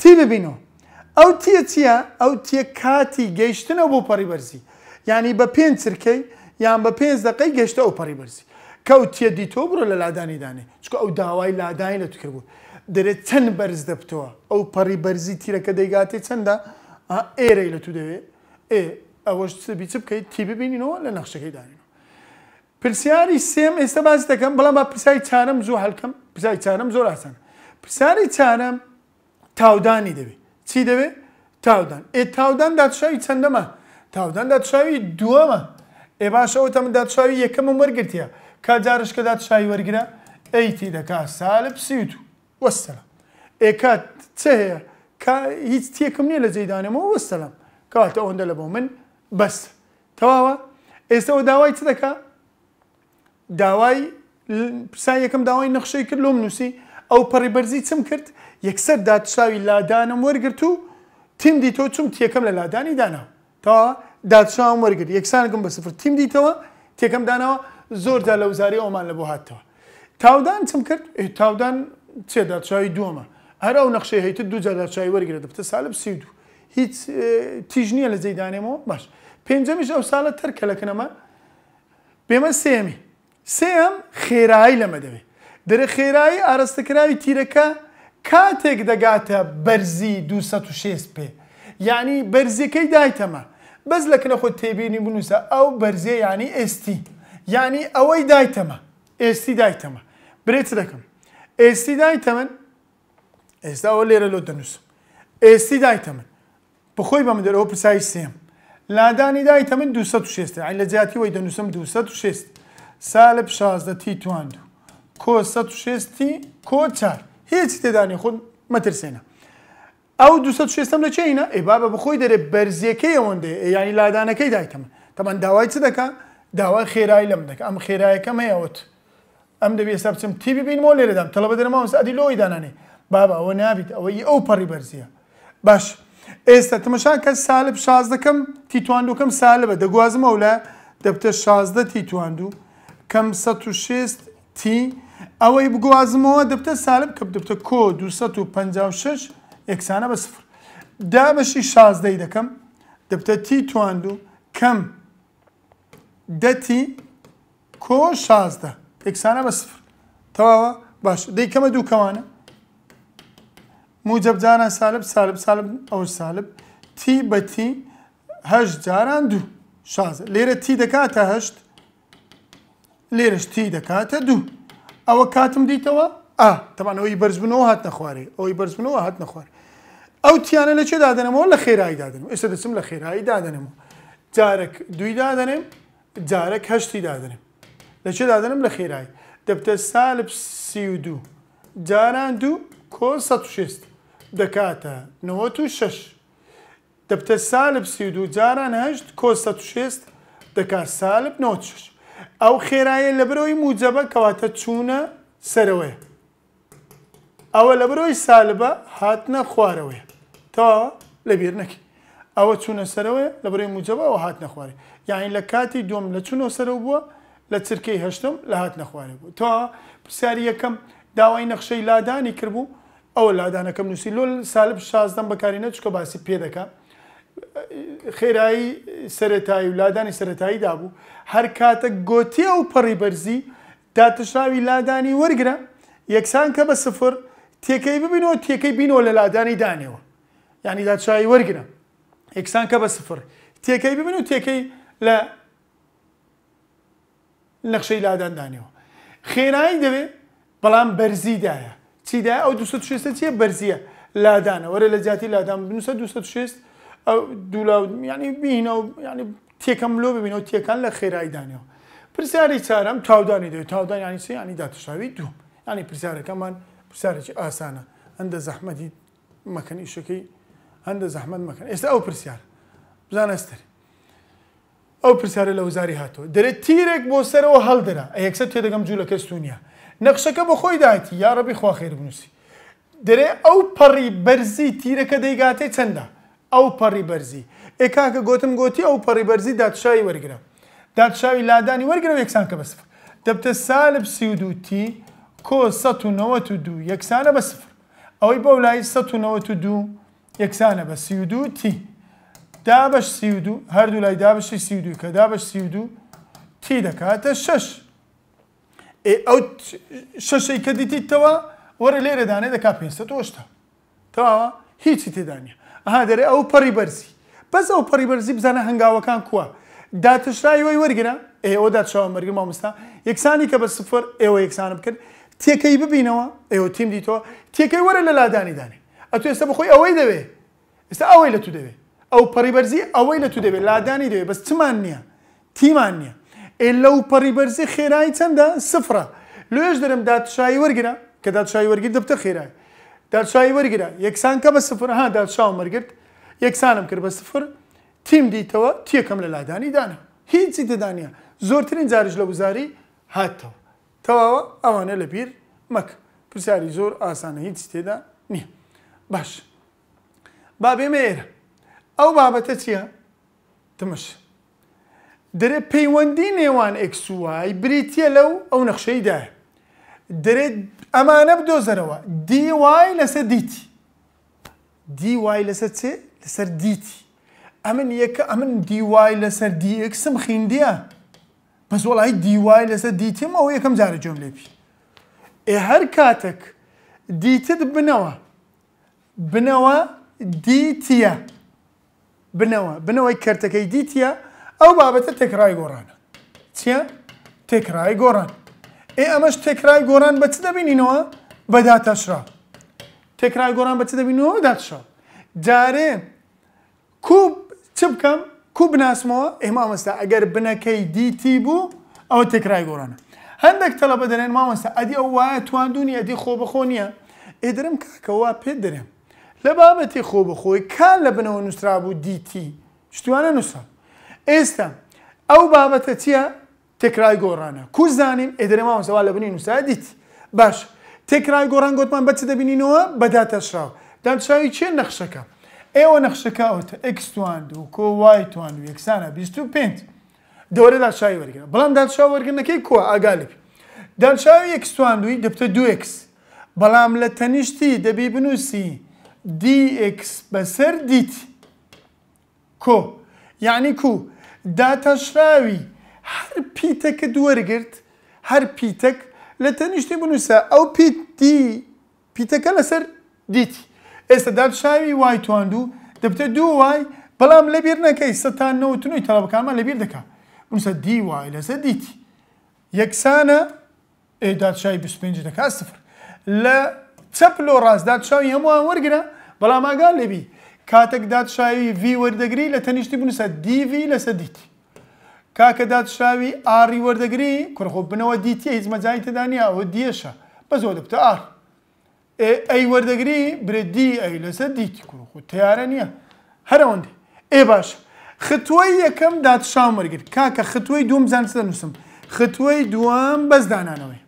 تی ببینەوە ئەو تیە چییە ئەو تیە کاتی گەیشتنە بۆ پەڕی بەرزی یعنی بە پێنج چرکەی یان بە پێنج دقی گەشتە ئەو پەریبەرزی کەوت تێدی تۆ بڕۆ لە لادانی دانێ چکە ئەو داوای لادانی لە تو کردبوو دەرێت چەند بەرز دەبتەوە ئەو پەریبەرزی تیرەکە دەیگاتێ چەندە ئێرەی لە تو دەوێت ئێ ئەوەش سبی چ بکەیت تی ببینینەوە لە نەخشەکەی دانینەوە پرسیاری سێم ئێستا باز دەکەم بەڵام با پرسیاری چارەم زۆر هەلکەم پرسیاری چارەم زۆر ئاسانە پرسیاری چارەم تاودانی دەوێت چی دەوێت تاودان ئێ تاودان دادشاوی چەندەمە تاودان دادشاوی دووەمە ئێ باشەوە تە من دادشاوی یەکەمم وەرگرتە کاتجارش کە دادشای وەرگرە ئەیتی دەکا سالب سیوت وەسەلام ئێکات چ هەیە هیچ تێکم نییە لە جێدانەوە وەسەلام کاتە ئەوەندە لە بۆ من بەس تەواوە ئێستا ئەو داوای چ دەکا داوای پرسان یەکەم داوای نەخشەی کرد لۆم نووسی ئەو پەڕی بەرزی چم کرد یەکسەر دادشاوی لادانم وەرگرت و تیمدی تۆ چوم تێکەم لە لادانی داناوە تا دادشان وەرگرت یەکسانگم بە سفر تیم دیتەوە تێکەم دانەوە زۆر جا لە وزاری ئەومان لە بۆ هاتەوە تاودان چم کرد تاودان چێدا چاوی دووەمە هەر ئەو نەخشەی هەیت دو جاردا چای وەرگرت بتە سالب سی دوو هیچ تیژ نییە لە جەیدانێمەوە باش پێنجەمیش ئەو ساڵە تەرکە لەکنەمە بێمە سێمی سێم خێرایی لەمە دەوێت دەرە خێرایی ئاراستەکراوی تیرەکە کاتێک دەگاتە بەرزی 206 پێ یعنی بەرزیەکەی دایتەمە بەس لەکنە خۆت تێبینی بنووسە ئەو بەرزێ ینی ئێستی ینی ئەوەی دایتەمە ئێستی دایتەمە برێت دەکەم ئێستی دایتەمن ئێستا ئەوە لێرە لۆ دەنووسم ئێستی دایتەمن بخۆی بە من دەرەوە پرسایی سێم لادانی دایتەمن 26 لە جیاتی وی دەنووسم 26 سالب 16 تیتواند کۆ 16 کۆ چار هیچ تێدانی خۆ مەترسێنە ئەو دو شێستم لە چینە ئێ بابە بخۆی دەرێ بەرزیەکەی ئەوەندێ ینی لادانەکەی دایکەم تەمان داوای چ دەکە داوا خێرای لەم دەکە ئەم خێرایەکەم هەیەوت ئەم دەبێ ستا بچم تیبی بین مۆ لێدام تەڵە بە دەرماوەس ئەدی لۆی دانانێ بابا ئەوە نابیت ئەوەی ئەو پەڕی بەرزیە باش ئێستا تەمەشان کە سالب شازدەکەم تیتواندوکەم سالبە دەگوازم ئەو لە دەبتە شازدە تیتواندو کەم 16 تی ئەوەی بگوازمەوە دەبتە سالب کە دەبتە کۆ 256 ئێکسانە بە سفر دامەشی شازدەی دەکەم دەبتە تی تواندو کەم دەتی کۆ شازدە ئێکسانە بە سفر تەواوە باش دەیکەمە دووکەوانە موجب جاران سالب سالب سالب ئەو سالب تی بەتی هەشت جاران دوو شازە لێرە تی دەکاتە هەشت لێرەش تی دەکاتە دوو ئەوە کاتم دیتەوە تەبان ئەوی بەرزبوونەوە هات نەخوارێ ئەوی بەرزبوونەوە هات نەخوار ئەو تیانە لە چێ دادنەوە لە خێرایی دادن ئێستا دەچم لە خێرایی دادنەوە جارێک دوی دادنێم جارێک هەشتی دادنم لە چێ دادنم لە خێرایی دەبتە سالب سی و دوو جاران دوو کۆ 16 دەکاتە 96 دەبتە سالب سی و دوو جاران هەشت کۆ 16 دەکات سالب 96 ئەو خێرایە لەبەرەوەی موجەبە کەواتە چوونە سەرەوەی ئەوە لە برۆی سالبە هاتنە خوارەوەی تەواوە لەبیر نەکی ئەوە چوونە سەرەوەی لە بڕێ موجەبە ئەو هات نەخوارێ یاعنی لە کاتی دۆم لە چونەوە سەرەوە بووە لە چرکەی هەشتم لە هات نەخوارێ بوو تا پرسیاری یەکەم داوای نەخشەی لادانی کردبوو ئەوە لادانەکەم نووسی لۆ سالب شازدەم بەکاری نەچکە باسی پێ دەکە خێرایی سەتایی و لادانی سەتایی دابوو هەر کاتە گۆتیە و پەڕی بەرزی داتشراوی لادانی وەرگرە یەکسان کە بە سفر تێکەی ببینەوە تێکەی بینەوە لە لادانی دانیەوە یعنی دا چای وەرگرە ئێکسان کە بە سفر تێکەی ببین و تێکەی لە نەخشەی لادان دانیەوە خێنایی دەوێت بەڵام بەرزیدایە چیدا ئەو 26 چیە بەرزیە لادانە وەرە لە جااتی لادان بنووسە 26 دوو ینی بینە و ینی تێکەم لۆ ببینەوە تێکان لە خێرایدانەوە پرسیاری چارەم تاودانی دەوێت تاودان ینی سێ ینی داتشاوی دوو ینی پرسیارەکەمان پرسیارێکی ئاسانە هەندە زەحمەتی مەکەن ئیشەکەی هەندە زەحمەت مەکەن ئێستا ئەو پرسیار بزانستری ئەو پرسیارە لە وزاری هاتۆ دەرێت تیرێک بۆ سەرەوە هەڵدرا یەکسەر تێدەگەم جوولەکە سوونیا نەخشەکە بە خۆی داتی یارەبی خواخێر بنووسی دەرێ ئەو پەڕی بەرزی تیرەکە دەیگاتێ چەندە ئەو پەڕی بەرزی ئێکاکە گوتم گوتی ئەو پەڕی بەرزی دادشاوی وەرگرە دادشاوی لادانی وەرگرە یەکسانکە بەسف دەبتە سالب سی و دوتی کۆ 1992 یەکسانە بە سفر ئەوەی بە ولای 1992 یەکسانە بە سی تی دابش سی هەردوو لای دابشی سی کە دابش سی تی دەکاتە شش ئەو شەشەی کە دیتیتەوە وەرە لێرە دانێ دەکا 500 تەواوە هیچی تێدانە ئەها دەرێ ئەو پەڕی بەرزی بەس ئەو پەڕی بەرزی بزانە هەنگاوەکان کووە داتشرای وی وەرگرە ئێوە داچوە مەرگم مامۆستا یەکسانی کە بە سفر ئێوە یەکسانم کرد تێکەی ببینەوە ئێوە تیم دیتەوە تێکەی وەرە لە لادانی دانێ ئەتو ئێستا بخۆی ئەوەی دەوێ ئێستا ئەوەی لە تو دەوێ ئەو پەریبەرزی ئەوەی لە تو دەبێت لادانی دەوێت بەس چمان نییە تیمان نییە ئێ لەو پەریبەرزی خێرایی چەندە سفرە لێش دەرم دادشایی وەرگرا کە دادشایی وەرگیر دەبتە خێرای دادشایی وەرگرا یەکسان کە بە سفرها دادشاو مەرگرت یەکسانم کرد بە سفر تیم دیتەوە تیەکەم لە لادانی دانا هیچی ددانە زۆرترین جارش لە وزاری هاتەوە تەواوە ئەوانە لە بیر مەک پرسیاری زۆر ئاسانە هیچ تێدا نییە باش بابێ مێرە ئەو بابەتە چییە؟ تمش دەرێ پەیوەندی نێوان ئەکسوای بریتە لەو ئەو نەخشەیداە دەرێت ئەمانە بدۆزەرەوە دیوای لەسەر دیتی دیوای لەسەر چێ لەسەر دیتی ئەمن یەکە ئەمن دیوای لەسەر دیکسم خیندە پس وڵی دیوای لەسەر دیتیم ئەو یەکەم جارە جۆم لێپی ئێ هەر کاتێک دیتت بنەوە بنەوە دیتیە بنەوە بنەوەی کردەکەی دیتیە ئەو بابەتە تێکرای گۆڕانە چییە؟ تێکرای گۆڕان ئێ ئەمەش تێکرای گۆران بە چ دەبینینەوە بەداتەشرا تێکرای گۆران بە چ دەبینەوە داتشە جارێ کوب چ بکەم کو بناسمەوە ئێمە مەستا ئەگەر بنەکەی دیتی بوو ئەوە تێکرای گۆڕانە هەندێک تەلەبە دەێن مامەستا ئەدی ئەو وایە تواندونی ئەدی خۆ بەخۆ نییە ئێدرم کاکەوا پێ دەێم لە بابەتی خۆ بخۆی کار لە بنەوە نووسرا بوو دیتی شتوانە نووسە ئێستا ئەو بابەتە چییە تێکرای گۆڕانە کوزانیم ئێدرێما مەسەوا لە بنی نووسرا دیت باش تێکرای گۆڕان گوتمان بەچ دەبینینەوە بەداتەشراو دامشاوی چێن نەخشەکە ئێوە نەخشەکەوتە ئەکسوان و کۆ وایتوان و یەکسانە 25 دەوەرەدا شای وەرگە بەڵام دادشا وەرگنەکەی کۆ ئاگالبی دانشاوی یەکسوان دوی دەبتە دوکس بەڵام لە تەنیشتی دەبی بنووسی دیX بەسەر دیت کۆ یعنی کو داتەشراوی هەر پیتەکە دووەرگرت هەر پیتەک لە تەنیشتی بنووسە ئەو پیت دی پیتەکە لەسەر دیتی ئێستا دادشاوی وای تواندوو دەبتە دوو وای بەڵام لەبیر نەکەی سەتان نەوتنوی تەڵبکانمە لەبیر دەکا بنووسە دی وای لەسە دیتی یەکسانە ئێدادشای 25 دەکا سفر لە چەپلۆ ڕاستدادشاوی هەمووان وەرگرە بەڵام ئاگا لەبی کاتێک دادشاوی وی وەردەگری لە تەنیشتی بنووسە دیوی لەسە دیتی کاکە دادشاوی ئاری وەردەگری کوڕخۆ بنەوە دیتی هیچ مەجای تدانیا ئەوە دیێشە بە زۆر دەبتە ئار ئەی وەردەگری برێدی ئەی لەسەر دیتی کوڕ خو تیارە نییە هەرەوەندی ئێ باش ختوەی یەکەم دادشام وەرگرت کاکە ختوەی دوم زان سەر نووسم ختوەی دووەم بەزدانانەوەی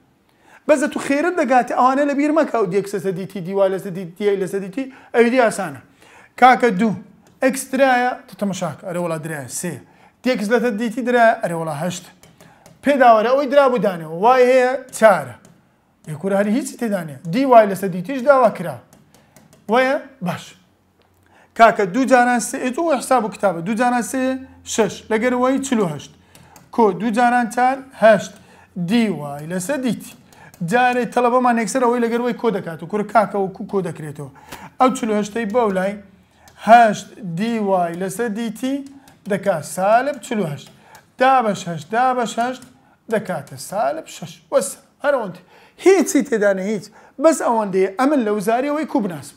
بەزە تو خێرت دەگاتی ئەوانە لە بیرمەکە و دیەک سەسە دیتی دیوا لەسە دیتی لەسە دیتی ئەویدی ئاسانە کاکە دوو ئەکسترایە تو تەمەشاک ئەرە وڵا درایە سێ تێکس لەتە دیتی درایە ئەرە وڵا هەشت پێداوەرە ئەوی درابوودانەوە وای هەیە چارە پێکوراری هیچ تێدانێ دی وای لەسەر دیتیش داوا کرا وایە باش کاکە دوو جاران سێ و حساب و کتابە دوو جاران سێ شش لەگەرەوەی چهشت کۆ دوو جاران چار هەشت دی وای لەسەر دیتی جارێ تەلەبەمان نێکسەرەوەی لەگەرەوەی کۆ دەکات و کوور کاکە و کۆ دەکرێتەوە ئەو چهشتەی بەو لای هەشت دی وای لەسەر دیتی دەکات سالب چهشت دابش هەشت دابش هەشت دەکاتە سالب شش وەس هەرەوەنتی هیچی تێدانە هیچ بەس ئەوەندەیە ئەمن لە وزاریەوەی کوبناسم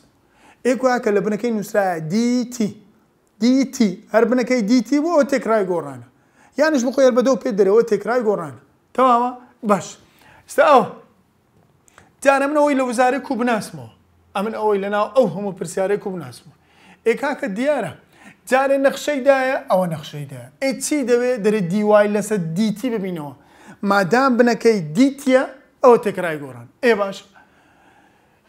ئێکوا کە لە بنەکەی نووسراە دیتی دیتی هەر بنەکەی دیتی بۆ ئەو تێکرای گۆڕانە یانش بخۆێر بەدەو پێ دەرەوە تێکرای گۆڕانە تەواوە باش ستا ئەو جارە منەوەی لە وزارە کوبناسمەوە ئەمن ئەوەی لەناو ئەو هەموو پرسیارەی کوبناسمەوە ئێکاکە دیارە جارێ نەخشەیدایە ئەوە نەخشەیدایە ئەی چی دەوێت دەرێت دیوای لەسەر دیتی ببینەوە مادام بنەکەی دیتیە ئەوە تێکرای گۆڕان ئێ باش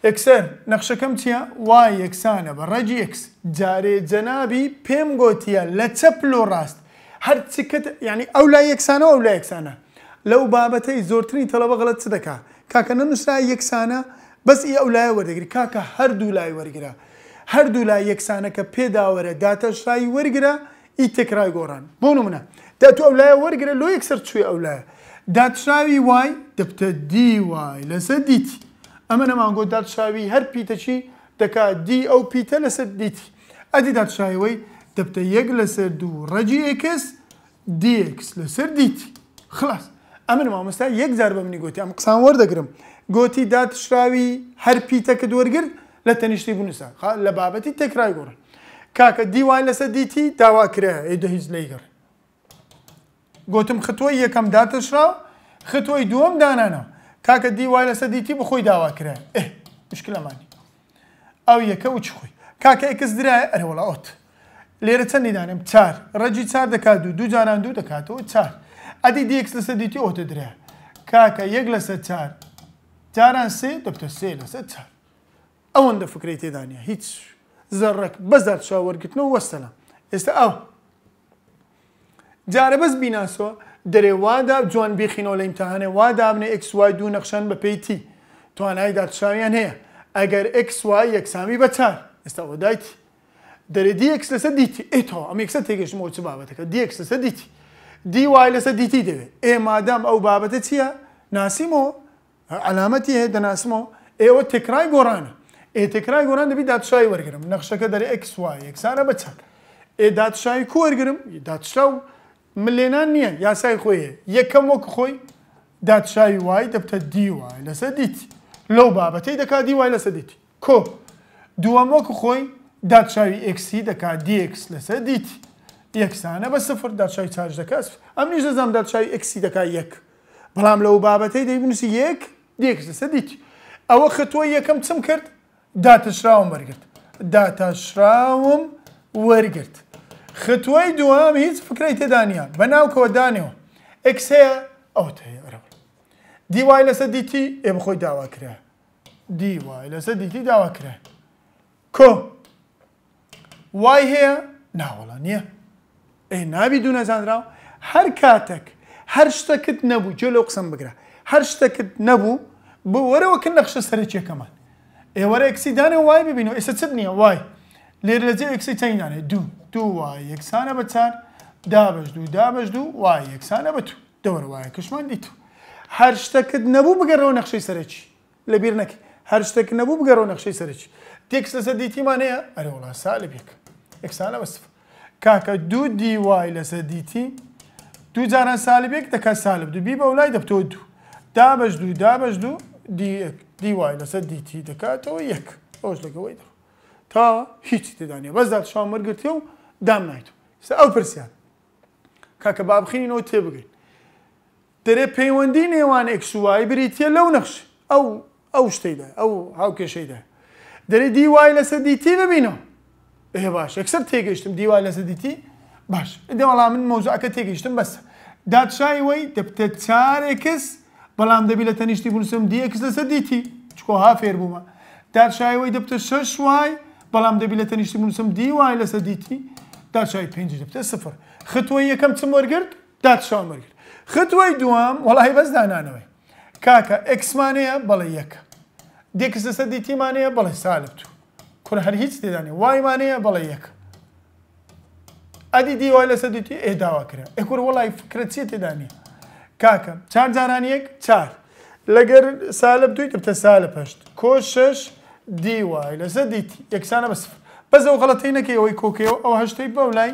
ئەکسەر نەخشەکەم چییە وای یەکسانە بە ڕەجی ئەکس جارێ جەنابی پێم گوتیە لە چەپل و ڕاست هەرچکت ینی ئەو لا یەکسانە ئەو لا یەکسانە لەو بابەتەی زۆرترین تەڵەبە غڵت چ دەکا کاکە نەنووسرا یەکسانە بەس ئی ئەو لایە وەرەگری کاکە هەردوو لای وەرگرا هەردوو لای یەکسانەکە پێداوەرە داتەشایی وەرگرا ئی تێکرای گۆڕان بۆ منە دەتو ئەو لایە وەرگرە لۆ یەکسەر چوی ئەو لایە دادشاوی وای دەبتە دی وای لەسەر دیتی ئەمە نەمانگۆ دادشاوی هەر پیتەچی دەکات دی ئەو پیتە لەسەر دیتی ئەدی دادشاوەی دەبتە یەک لەسەر دوو ڕەجی ئکس دیکس لەسەر دیتی خلاص ئەمە مامۆستا یەک زار بە منی گوتی ئەم قسان وەردەگرم گوتی دادشراوی هەر پیتەکە دووەرگرت لە تەنیشتی بنووسە لە بابەتی تێکرای گۆڕن کاکە دیوای لەسەر دیتی داوا کرێ ئێدە هیچ لەیگەڕ گوتم ختۆی یەکەم داتەشرا ختۆی دووەم دانانەوە کاکە دی وای لەسەر دیتی بخۆی داوا کرا مشکلەمانی ئەو یەکە وچ خۆی کاکە ئەکەس درایە ئەرەوەڵ ئۆت لێرە چەندیدانم چار ڕەجی چار دەکات و دوو جاران دوو دەکاتەوە چار ئەدی دیکس لەسەر دیتی ئۆتە درێ کاکە یەک لەسەر چار جاران سێ دەبتە سێ لەسەر چار ئەوەندە فکری تێدانە هیچ زەڕک بەزار چاوەرگتنەوە وەسەلام ئێستا ئەو جارە بەس بیناسۆ دەرێ وادا جوان بیخینەوە لە ئیمتحانێ وادابنێ ئەکسوای دوو نەخشان بە پێیتی توانای دادشاویان هەیە ئەگەر ئەکسوای یەکسامی بە چار ئێستا وەدایتی دەرێ دیەکس لەسە دیتی ئێتەوە ئەم یەکسە تێگەشتمە چ بابەتەکە دیەکس لەسە دیتی دیوای لەسە دیتی دەوێت ئێ مادام ئەو بابەتە چییە ناسیمەوە علامەتی هەیە دەناسمەوە ئێوە تکرای گۆرانە ئێتێکرای گۆران دەبی دادشای وەرگرم نەخشەکە دەرێ ئەکسوای یەکسانە بەچەند ئێ دادشای کوەرگرم دادشە و ملێنان نییە یاسای خۆیە یەکەم وەک خۆی دادشای وای دەبتە دی وای لەسەر دیت لەو بابەتەی دەکات دی وای لەسەر دیت کۆ دووەم وەک خۆی دادشاوی ئەکسی دەکات دیX لەسەر دیت یەکسانە بە سفر دادشای چارج دەکەس ئەم نیش دەزانام دادشای ئەکسی دەکات یەک بەڵام لەو بابەتەی دەیبنووسی یەک دیX لەسەر دیت ئەوە خەتۆ یەکەم چم کرد داتەشراوم وەرگرت داتەشراوم وەرگرت. ختوەی دووەم هیچ فکرەی تێدانە بەناوکەوە دانیەوە ئەکسەیە ئەوت هەیە دیوای لەسەر دیتی ئێ بخۆی داواکرە دیوای لەسەر دیتی داواکرە کۆ وای هەیە ناوەڵە نییە ئێ نابی دوو نەزانراوە هەر کاتێک هەر شتەکت نەبوو جێ لەو قسم بگرە هەر شتەکت نەبوو بۆ وەرەوەکە نەخشە سەرچێکەکەمان ئێوەرە ئەکسیدانە وای ببینەوە ئێستا چ نییە وای لێرە لە جێ یەکسی تەینانێ دوو دوو وای یەکسانە بە چار دابش دوو دابش دوو وای یەکسانە بە تو دەوەرە وایە کشمان دی تو هەر شتەکەت نەبوو بگەڕەوە نەخشەی سەرەکی لەبیر نەکە هەر شتێک نەبوو بگەڕەوە نەخشەی سەرکی تێکس لەسەر دیتیمانەیە ئەرە وڵا سا لە پێک یەکسانە بەسف کاکە دوو دیوای لەسەر دیتی دوو جاران سالبێک دەکات سالب دوو بی بە وڵای دەبتەوە دوو دابش دوو دابش دوو دیوای لەسەر دیتی دەکاتەوە یەک ئەوش لەگەوەی دە تا هیچ تێدانە بەزدا شامەرگرتێ و دام نایت ئەو پرسیان کاکە بابخینەوە تێ بگەین دەرێ پەیوەندی نێوان ئەکسوای بریتە لەو نەخش ئەو ئەو شتەیدا ئەو هاوکێشەیدا دەرێ دیوای لەسەر دیتی ببینەوە ئێ باش یەکسەر تێگەیشتم دیوای لەسەر دیتی باش دەوەڵام من مۆزعەکە تێگەیشتم بەسە دادشایەوەی دەبتە چارێکس بەڵام دەبی لە تەنیشتی بنووسم دیەکس لەسەر دیتی چکۆها فێر بوومە دادشایەوەی دەبتە شەش وای بەڵام دەبی لە تەنیشتی موسم دی وای لەسە دیتی داچای پێنج دەبتە سفر خەتوی یەکەم چم وەرگرت دادشان وەرگرت خەتوی دوام وڵی بەس دانانەوەی کاکە ئەکسمانەیە بەڵێ یەکە دێکس لەسە دیتیمانەیە بەڵێ سالبت کورە هەر هیچ دێدانێ وایمانەیە بەڵێ یەکە ئەدی دیوای لەسە دیتی ئێداوا کرا ئەکوور وڵی فکرەچیە تێدانە کاکە چار جارانیەک چار لەگەر سالب دوی بتە سالە پشت کۆ شش dy لەسەر دیت یەکسانە بە سفر بەس ئەو غەڵەتەی نەکەیەوەی کۆکەوە ئەو هەشتەی بەو لای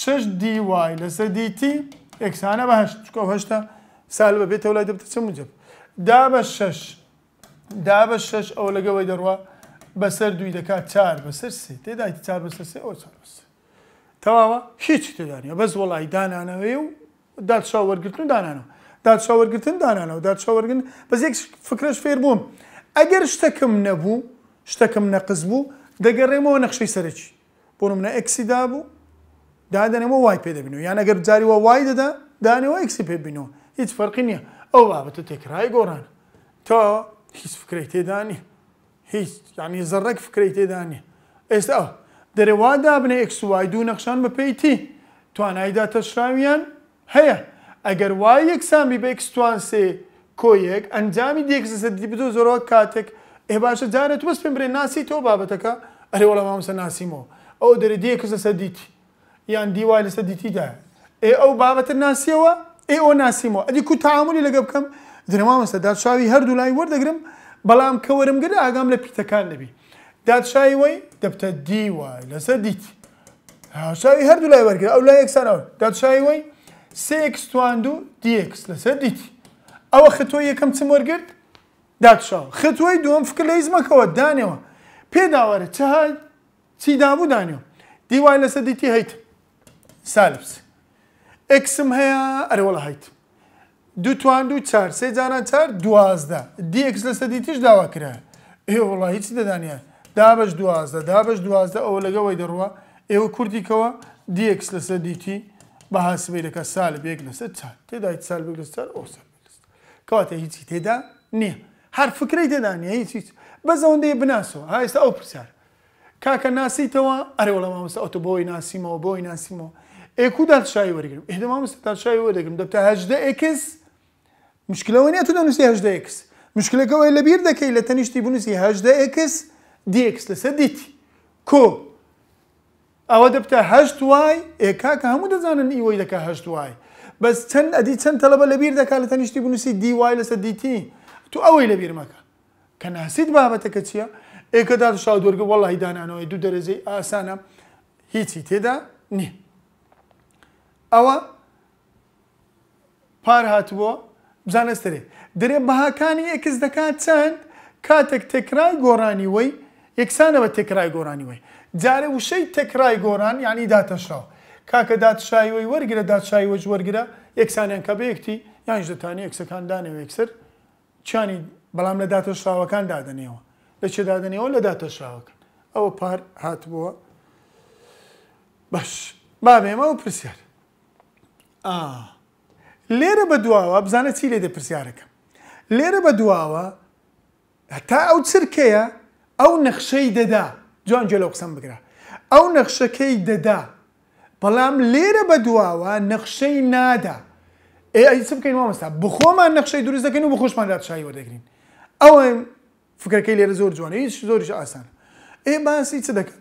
شش dy لەسەر دیتی یەکسانە بە هەشت چکۆ هەشتا سال بە بێتەوە لای دەبتە چ مجب دا بە شش دا بە شش ئەو لەگەوەی دەڕوە بەسەر دوی دەکات چار بەسەر سێ تێدایت چار بەسەر سێ ئەو چار بەسەر تەواوە هیچ تێدانە بەس وڵی دانانەوەی و دادشا وەرگتن و دانانەوە دادشا وەرگتن دانانەوە دادشا وەرگن بەس یەک فکرش فێر بووم ئەگەر شتەکەم نەبوو شتەکەم نەقز بوو دەگەڕێمەوە نەخشەی سەرکی بۆ منە ئەکسیدا بوو دادنەوە وای پێ دەبین و یان ئەگەر جاریوە وای دەدا دانەوە ئەکسی پێ بینەوە هیچ فەرقی نییە ئەو بابەتە تێکرای گۆران تا هیچ فکری تێدانی هیچ یعنی زەڕێک فکری تێدانی ئێستا ئەو دەرەوادا بنێ ئەکسوای دوو نەخشان بەپیتی توانایدا تەشراویان هەیە ئەگەر وای یەکسامی بە ئەکسوان سێ کۆیەک ئەنجامی دێکسەسە دیبدو زۆرەوە کاتێک ئێ باشە جارێت وەست پێم برێ ناسی تۆ بابەتەکە ئەرێ وەڵە مامسە ناسیمەوە ئەو دەرێ دێکسەسە دیتی یان دیوای لەسە دیتیدا ئێ ئەو بابەتە ناسیەوە ئێ ئەو ناسیمەوە ئەدی کو تعاملی لەگە بکەم درەمامەسە دادشاوی هەردوو لای وەردەگرم بەڵام کە وەرمگرە ئاگام لە پیتەکان نەبی دادشایی وی دەبتە دیوای لەسەر دیتی هاشاوی هەردوو لای وەرگرە ئەو لای یەکسانەوە دادشایی وی سێکس توان و دیکس لەسەر دیتی ئەوە خەتۆی یەکەم چم وەرگرت دادشاو خەتۆی دووەم فکر لە هیزمەکەەوە دانێەوە پێداوەرە چه چی دابوو دانیەوە دیوای لەسەر دیتی هەیت سالپس ئەکسم هەیە ئەرەوەڵە هەیت دوتوان دو چار سێ جاران چار دوازدە دیکس لەسەر دیتیش داوا کرا ئێ وڵی هیچ دەدانە دابش دوازدە دابش دوازدە ئەوە لەگەڵی دەڕوە ئێوە کوردیکەوە دیکس لەسەر دیتی بەهاسبەی دەکە سال بێک لەسەر چار تێدایت سال بێک لەسەر ئەوسەر کەواتە هیچی تێدا نییە هەر فکری تێدانە هیچ بە زەوندەیە بناسەوە هایستا ئەو پرسیار کاکە ناسیتەوە ئەرێ وڵە مامۆستا ئۆتۆ بۆی ناسیمەوە بۆی ناسیمەوە ئێکو داشایی وەرگرم ئێدە مامۆستا تاشایی وەرەگرم دەبتە هەجدە ئێکس مشکلەوە نیە تو دەنووسی هەجدە ئێکس مشکلەکەەوەی لەبیر دەکەی لە تەنیشتی بنووسی هەجدە ئێکس دیکس لەسەر دیتی کۆ ئەوە دەبتە هەشت وای ئێکاکە هەموو دەزانن ئیوەی دەکە هەشت وای بەس چەند ئەدی چەند تەلەبە لەبیر دەکات لە تەنیشتی بنووسی دیوای لەسەر دیتی تو ئەوەی لەبیر مەکە کە ناسیت بابەتەکە چییە؟ ئێکە داد شاو دوۆرگە وڵی دانانەوەی دوو دەرەزەی ئاسانە هیچی تێدا نییە. ئەوە پار هاتبووە بزانستێ دەرێ بەهاکانی ئێکس دەکات چەند کاتێک تێکرای گۆرانیەوەی یەکسانە بە تێکرای گۆرانیەوەی جارە وشەی تێکرای گۆران یعنی داتەشراوە کاکە دادشایەوەی وەرگرە دادشایی وەج وەرگرە یەکسانیان کە بەیەکتی یانش دەتانی یەکسەکاندانەوە یەکسەر چانی بەڵام لە داتە شراوەکان دادنەوە لە چێ دادنەوە لە داتە شراوەکان ئەوە پار هاتبووە باش بابێمە و پرسیار لێرە بە دواوە بزانە چی لێ دە پرسیارەکەم لێرە بە دواوە هەتا ئەو چرکەیە ئەو نەخشەی دەدا جوان جێ لە قسەم بگرە ئەو نەخشەکەی دەدا بەڵام لێرە بە دواوە نەخشەی نادا ئەیس بکەین وامەستا بخۆمان نەخشەی دروست دەکەین و بە خۆشماندا شایی وەدەگرین ئەوە فکرەکەی لێرە زۆر جوانە هیچ زۆریش ئاسانە ئێ باسی چ دەکەن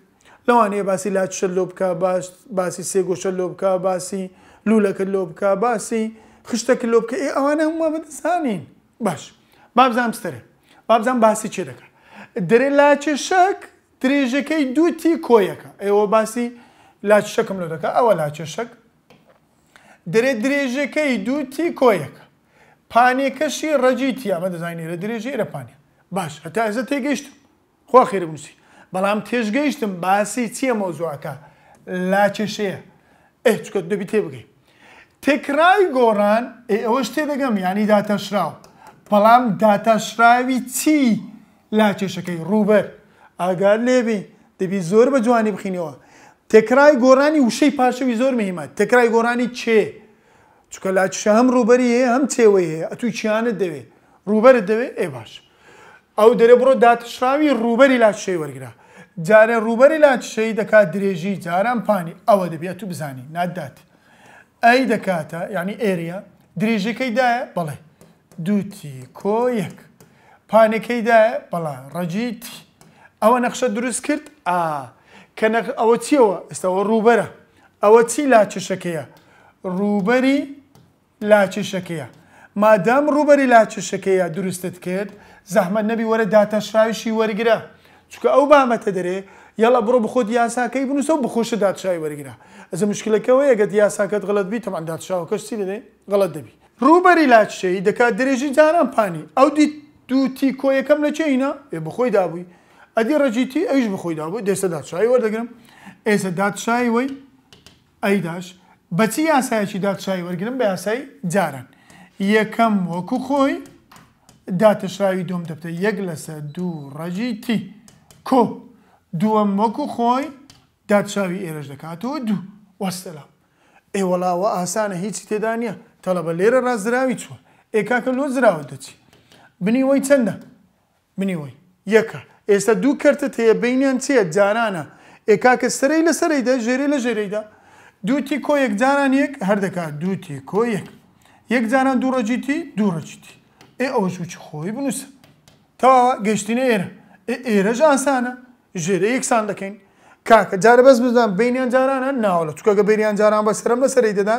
لەوانەیە باسی لاچشە لۆ بکە باسی سێگۆشە لۆ بکە باسی لوولەکە لۆ بکە باسی خشتەکە لۆ بکە ئێ ئەوانە هەمووە بەدەسانین باش بابزان ستەرێ بابزان باسی چێ دەکە دەرێ لاچێ شەک درێژەکەی دوتی کۆیەکە ئێوە باسی لاچشەکەم لە دەکە ئەوە لاچێشک دەرێت درێژەکەی دووتی کۆیەکە پانێکەشی ڕەجی تیامە دەزانێرە درێژێرە پانێ باش هەتا ئێزە تێگەیشتم خوا خێرەبووسی بەڵام تێژگەیشتم باسی چییە مۆزوعەکە لاچێشەیە ئە چکە دەبی تێ بگەی تێکرای گۆڕان ئەوەش تێ دەگەم ینی داتەشراوە بەڵام داتەشراوی چی لاچێشەکەی ڕووبەر ئاگار لێبی دەبی زۆر بە جوانی بخینەوە تێکرای گۆرانی وشەی پاشەوی زۆر مهمە تێکرای گۆرانی چێ چکە لاچشە هەم ڕوبەری هەیە هەم تێوەی هەیە ئەتوی چیانت دەوێ ڕوبەرت دەوێت ئێ باش ئەو دەرێ بڕۆ داتشراوی ڕوبەری لاچشەی وەرگرا جارە ڕوبەری لاچشەی دەکات درێژی جاران پانی ئەوە دەبێت تو بزانی نادات ئەی دەکاتە ینی ئێریا درێژەکەیدایە بەڵێ دوتی کۆ یەک پانەکەیدایە بەڵا ڕەجیت ئەوە نەخشە دروست کرد ئا کە ئەوە چیەوە ئێستاەوە ڕووبەرە ئەوە چی لاچشەکەیە ڕووبەری لاچشەکەیە مادام ڕووبەری لاچشەکەیە دروستت کرد زەحمە نەبی وەرە داتەشراویشی وەرگرە چکە ئەو بامەتە دەرێ یاڵە بڕۆ بخۆت یاساکەی بنووسە بخۆشە دادشای وەرگرا ئەزە مشکلەکەەوە یەگەت یاساکەت غڵت بی تەمان دادشاوە کەشتی لێ غڵت دەبی ڕووبەری لاچشەی دەکات درێژی جاران پانی ئەو دی دوتی کۆیەکەم لە چینە بخۆی دابووی ئەدی ڕەجیتی ئەویش بخۆیدا بۆ دێستا دادشایی وەردەگرم ئێستا دادشای وی ئەیداش بەچی یاسایەکی دادشایی وەرگرم بە یاسای جاران یەکەم وەکو خۆی داتەشراوی دۆم دەبتە یەک لەسەر دوو ڕەجیتی کۆ دووەم وەکو خۆی دادشاوی ئێرەش دەکاتەوە دوو وەستەلام ئێوەڵاوە ئاسانە هیچی تێدا نییە تەڵە بە لێرە ڕازراوی چوە ئێکاکە لۆ زراوە دەچی بنیەوەی چەندە بنیەوەی یەکە ئێستا دوو کردت هەیە بینیان چییە جارانە ئێکاکە سەری لە سەریدا ژێری لە ژێریدا دوتی کۆ یەک جاران یەک هەردەکات دوتی کۆ یەک یەک جاران دوو ڕۆژیتی دوو ڕۆژیتی ئێ ئەوش وچ خۆی بنووسە تەواوە گەشتینە ئێرە ئێرەژ ئاسانە ژێرە یەکسان دەکەین کاکە جارە بەس بزان بینیان جارانە ناوە لە چکەکە بینیان جاران بە سرم لە سەری دەدا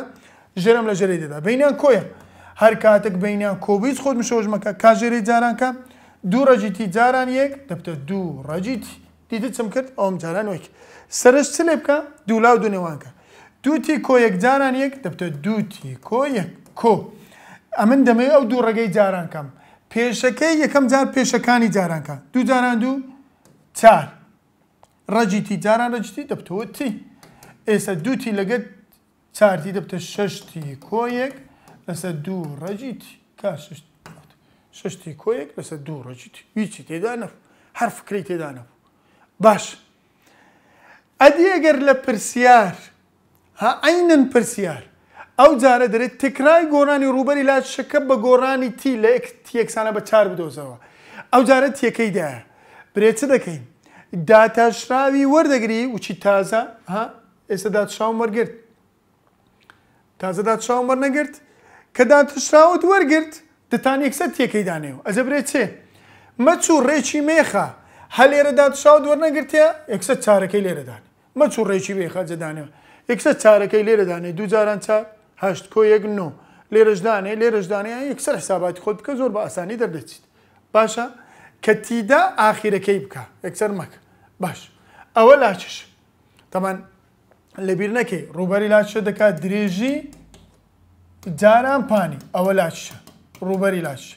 ژێرم لە ژێری دەدا بینیان کۆیە هەر کاتێک بینیان کۆبییت خۆت مشۆژمەکە کاژێری جارانکە دوو ڕەجیتی جاران یەک دەبتە دوو ڕەجیت دیدە چم کرد ئەوم جاران وەک سرش چ لێ بکە دوولاو دو نێوانکە دوتی کۆ یەک جاران یەک دەبتە دوتی کۆ یەک کۆ ئەمن دەمەوێت ئەو دوو ڕێگەی جارانکەم پێشەکەی یەکەم جار پێشەکانی جارانکە دوو جاران دوو چار ڕەجیتی جاران ڕەجیتی دەبتەوە تی ئێستا دوتی لەگەت چارتی دەبتە شەشتی کۆ یەک لەسەر دوو ڕەجیت کا ششت ششتی کۆیەک لەسەر دووڕۆچیت هیچی تێدا نەبوو هەر فکری تێدا نەبوو باش ئەدی ئەگەر لە پرسیار ها ئەینەن پرسیار ئەو جارە دەرێت تکرای گۆرانی ڕوبەری لا شەکە بە گۆرانی تی لە تیەکسانە بە چار بدۆزەوە ئەو جارە تیەکەیدایە برێت چ دەکەین داتاشراوی وەردەگری وچی تازە ها ئێستا داتشاوم وەرگرت تازە داتشاوم وەرنەگرت کە داتشراوت وەرگرت دتان یەکسەر تێکەی دانێەوە ئەجە برێت چێ مەچوو ڕێکی مێخە هە لێرەدا شاو دووەرنەگرتە یەکسە چارەکەی لێرەدانێ مەچوو ڕێکی مێخە جەدانەوە یەکسە چارەکەی لێرەدانێ دووجاران چاهشت کۆ یەک نۆ لێرەشدانێ لێرەشدانێ یەکسەر حساباتی خۆت بکە زۆر بە ئاسانی دەردەچیت باشە کە تیدا ئاخیرەکەی بکە یەکسەر مەکە باش ئەوە لاچش تەمان لەبییر نەکەی ڕووبەری لاچە دەکات درێژی جاران پانی ئەوە لاچە ڕوبەری لاش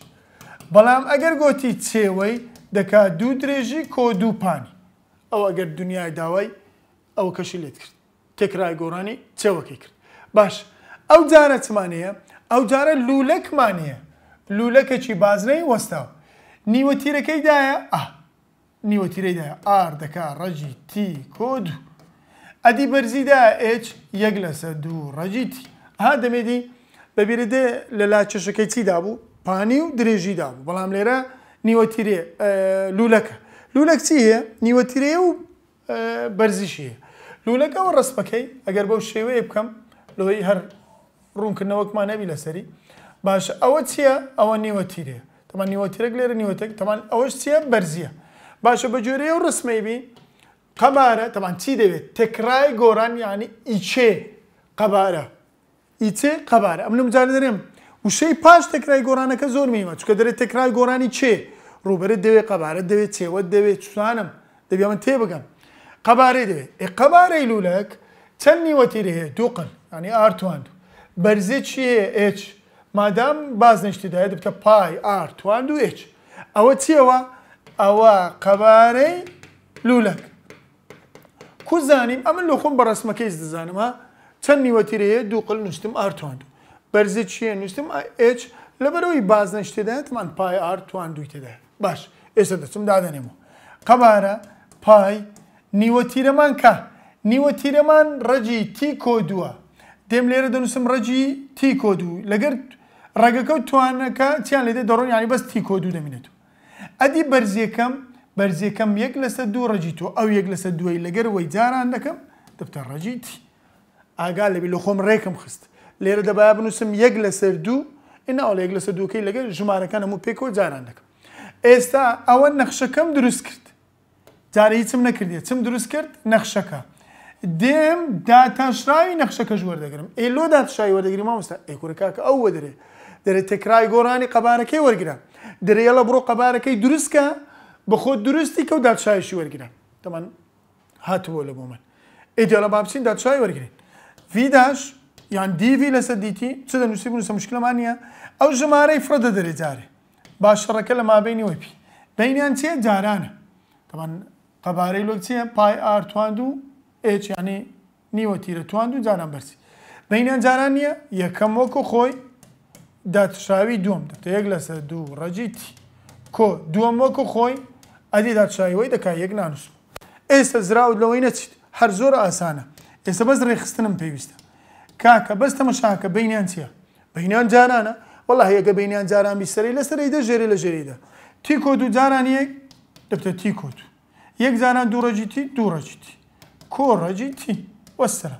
بەڵام ئەگەر گوتی چێوەی دەکات دوو درێژی کۆ دووپانی ئەو ئەگەر دنیای داوای ئەو کەشی لێت کرد تێکرای گۆڕانی چێوەکەی کرد باش ئەو جارە چمانەیە ئەو جارە لولەکمانەیە لولەکەکی بازنەی وەستاوە نیوەتیرەکەیدایە ئا نیوەتیرەیدایە ئار دەکا ڕەژی تی کۆ دوو ئەدی بەرزیدا ئچ یەک لەسەر دوو ڕەژیتی ها دەمێدی بەبیێدێ لە لا چشەکەی چیدا بوو پانی و درێژیدا بوو بەڵام لێرە نیوەتیرێ لولەکە لولەک چی هەیە نیوەتیرێ و بەرزیشیە لولەکەەوە ڕستمەکەی ئەگەر بەو شێوەیە بکەم لەوەی هەر ڕوونکردنەوەکمان نەبی لەسەری باشە ئەوە چییە ئەوە نیوەتیرێ تەمان نیوەتیرەک لێرە نیوەتێک تەمان ئەوەش چییە بەرزیە باشە بەجۆرەیە و ڕسمەیبی قەبارە تەمان چی دەوێت تکرای گۆران یعنی ئیچێ قەبارە ئیچێ قەبارە ئەم مجارە دەرێم وشەی پاش تەکرای گۆرانەکە زۆر میمە چکە دەرێت تەکرای گۆرانی چێ ڕوبەرت دەوێت قەبارە دەوێت چێوە دەوێت چوانم دەبێ من تێ بگەم قەبارەی دەوێت ئێ قەبارەی لولەک چەند نیوەتیری هەیە دووقل ینی ئارتوان بەرزێ چیە ئچ مادام باز نیشتیداە بکە پای ئارتوان و ئچ ئەوە چیەوە ئەوە قەبارەی لولەک کوزانیم ئەمن لە خۆم بە ڕسمەکەی دەزانمە چەند نیوەتیرەیە دوو قل نووسم ئارتواند بەرزە چیە نووسم ئچ لەبەرەوەی بازنە شتێدایەتمان پای ئارتوان دوی تێدا باش ئێستا دەچم دادەنێمەوە قەبارە پای نیوەتیرەمان کە نیوەتیرەمان ڕەجی تی کۆ دووە دێم لێرە دەنووسم ڕەجی تی کۆ دوو لەگەر ڕێگەکە توانەکە چیان لێدە دەڕۆن ینی بەس تی کۆ دوو دەمێنێت ئەدی بەرزیەکەم بەرزیەکەم یەک لەسەر دوو ڕەجی تۆ ئەو یەک لەسەر دوای لەگەر وەی جاران دەکەم دەبتە ڕەجیتی ئاگا لەبی لە خۆم ڕێکم خست لێرە دەبای بنووسم یەک لەسەر دوو ئەناڵ یەک لەسەر دووکەی لەگەر ژمارەکان هەموو پێکەوە جاران دەکەم ئێستا ئەوە نەخشەکەم دروست کرد جارە هیچم نەکردی چم دروست کرد نەخشەکە دێم داتاشراوی نەخشەکە ژوەردەگرم ئێلۆ داتشای وەردەگری مامۆستا ئێکورکاکە ئەو وە دەرێ دەرێت تێکرای گۆڕانی قەبارەکەی وەرگرا دەرێڵە بڕۆ قەبارەکەی دروستکە بەخۆ درستی کەوت داتشایشی وەرگرا دەمان هاتووە لە بۆ من ئێدیالە بابچین داتشای وەرگێ V dash یان دیV لەسەر دیتی چ دەنووسی بنووسە مشکلەمان نیە ئەو ژمارەی فرەدە دەرێ جارێ باشڕەکە لە مابینی وی پی بینیان چیە جارانە تەمان قەبارەی لۆک چیە پای ئارتواند و ئچ ینی نیوە تیرە تواند و جاران بەرسی بینیان جاران نییە یەکەم وەکو خۆی داتشاوی دوم دەکە یەک لەسەر دوو ڕەجیتی کۆ دووەم وەکو خۆی ئەدی داتشاویەوەی دەکا یەک نانووس ئێستا زراود لەوەی نەچیت هەر زۆر ئاسانە ئێستا بەس ڕێخستنم پێویستە کاکە بەس تەمەشاکە بینیان چییە بینیان جارانە وڵ هەیەکە بینیان جاران بیسەری لەسەری دە ژێری لە ژێریدا تی کۆت و جاران یەک دەبتە تی کۆت یەک جاران دووڕەجیتی دووڕەجیتی کۆڕەجیتی وەسرە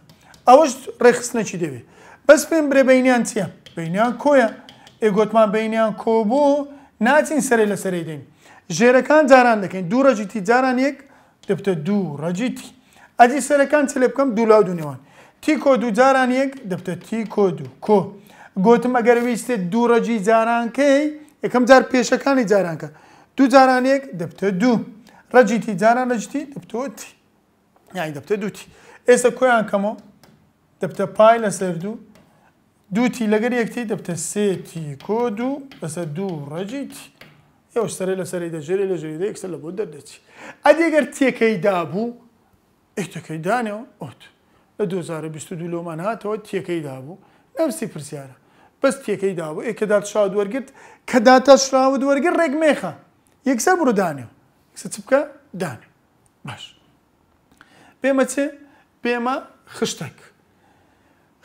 ئەوەش ڕێخستنەکی دەوێت بەس پێم برێ بینیان چییە بینیان کۆیە ئێگوتمان بینیان کۆبوو ناچین سەری لەسەری دەین ژێرەکان جاران دەکەین دووڕەجیتی جاران یەک دەبتە دوو ڕەجیتی ئەجی سەرەکان چ لێ بکەم دوولا دو نێوان تیکۆ دوو جاران یەک دەبتە تیکۆ دوو کۆ گوتم ئەگەر ویستێت دووڕەجی جارانکەی یەکەم جار پێشەکانی جارانکە دوو جاران یەک دەبتە دوو ڕەجیتی جاران ڕەجتی دەبتۆتی یای دەبتە دوتی ئێستا کۆیان کەمەوە دەبتە پای لەسەر دوو دوتی لەگەر یەکتی دەبتە سێتی کۆ دوو بەسەر دوو ڕەجیتی ئێوە سەری لەسەری دەژێری لەژێری دە یەکسەر لە بۆ دەردەچی ئەدیگەر تێکەی دابوو ئێتەکەی دانەوە ئۆت لە 2022 لۆمان هاتەوە تێکەی دابوو نەفسی پرسیارە بەس تێکەی دابوو ئێکەدات شا دووەرگرت کە داتا شراوە دووەرگر ڕێگمێخە یەکسەر بڕۆ دانێەوە کسە چ بکە دانێ باش پێمە چێ پێمە خشتێک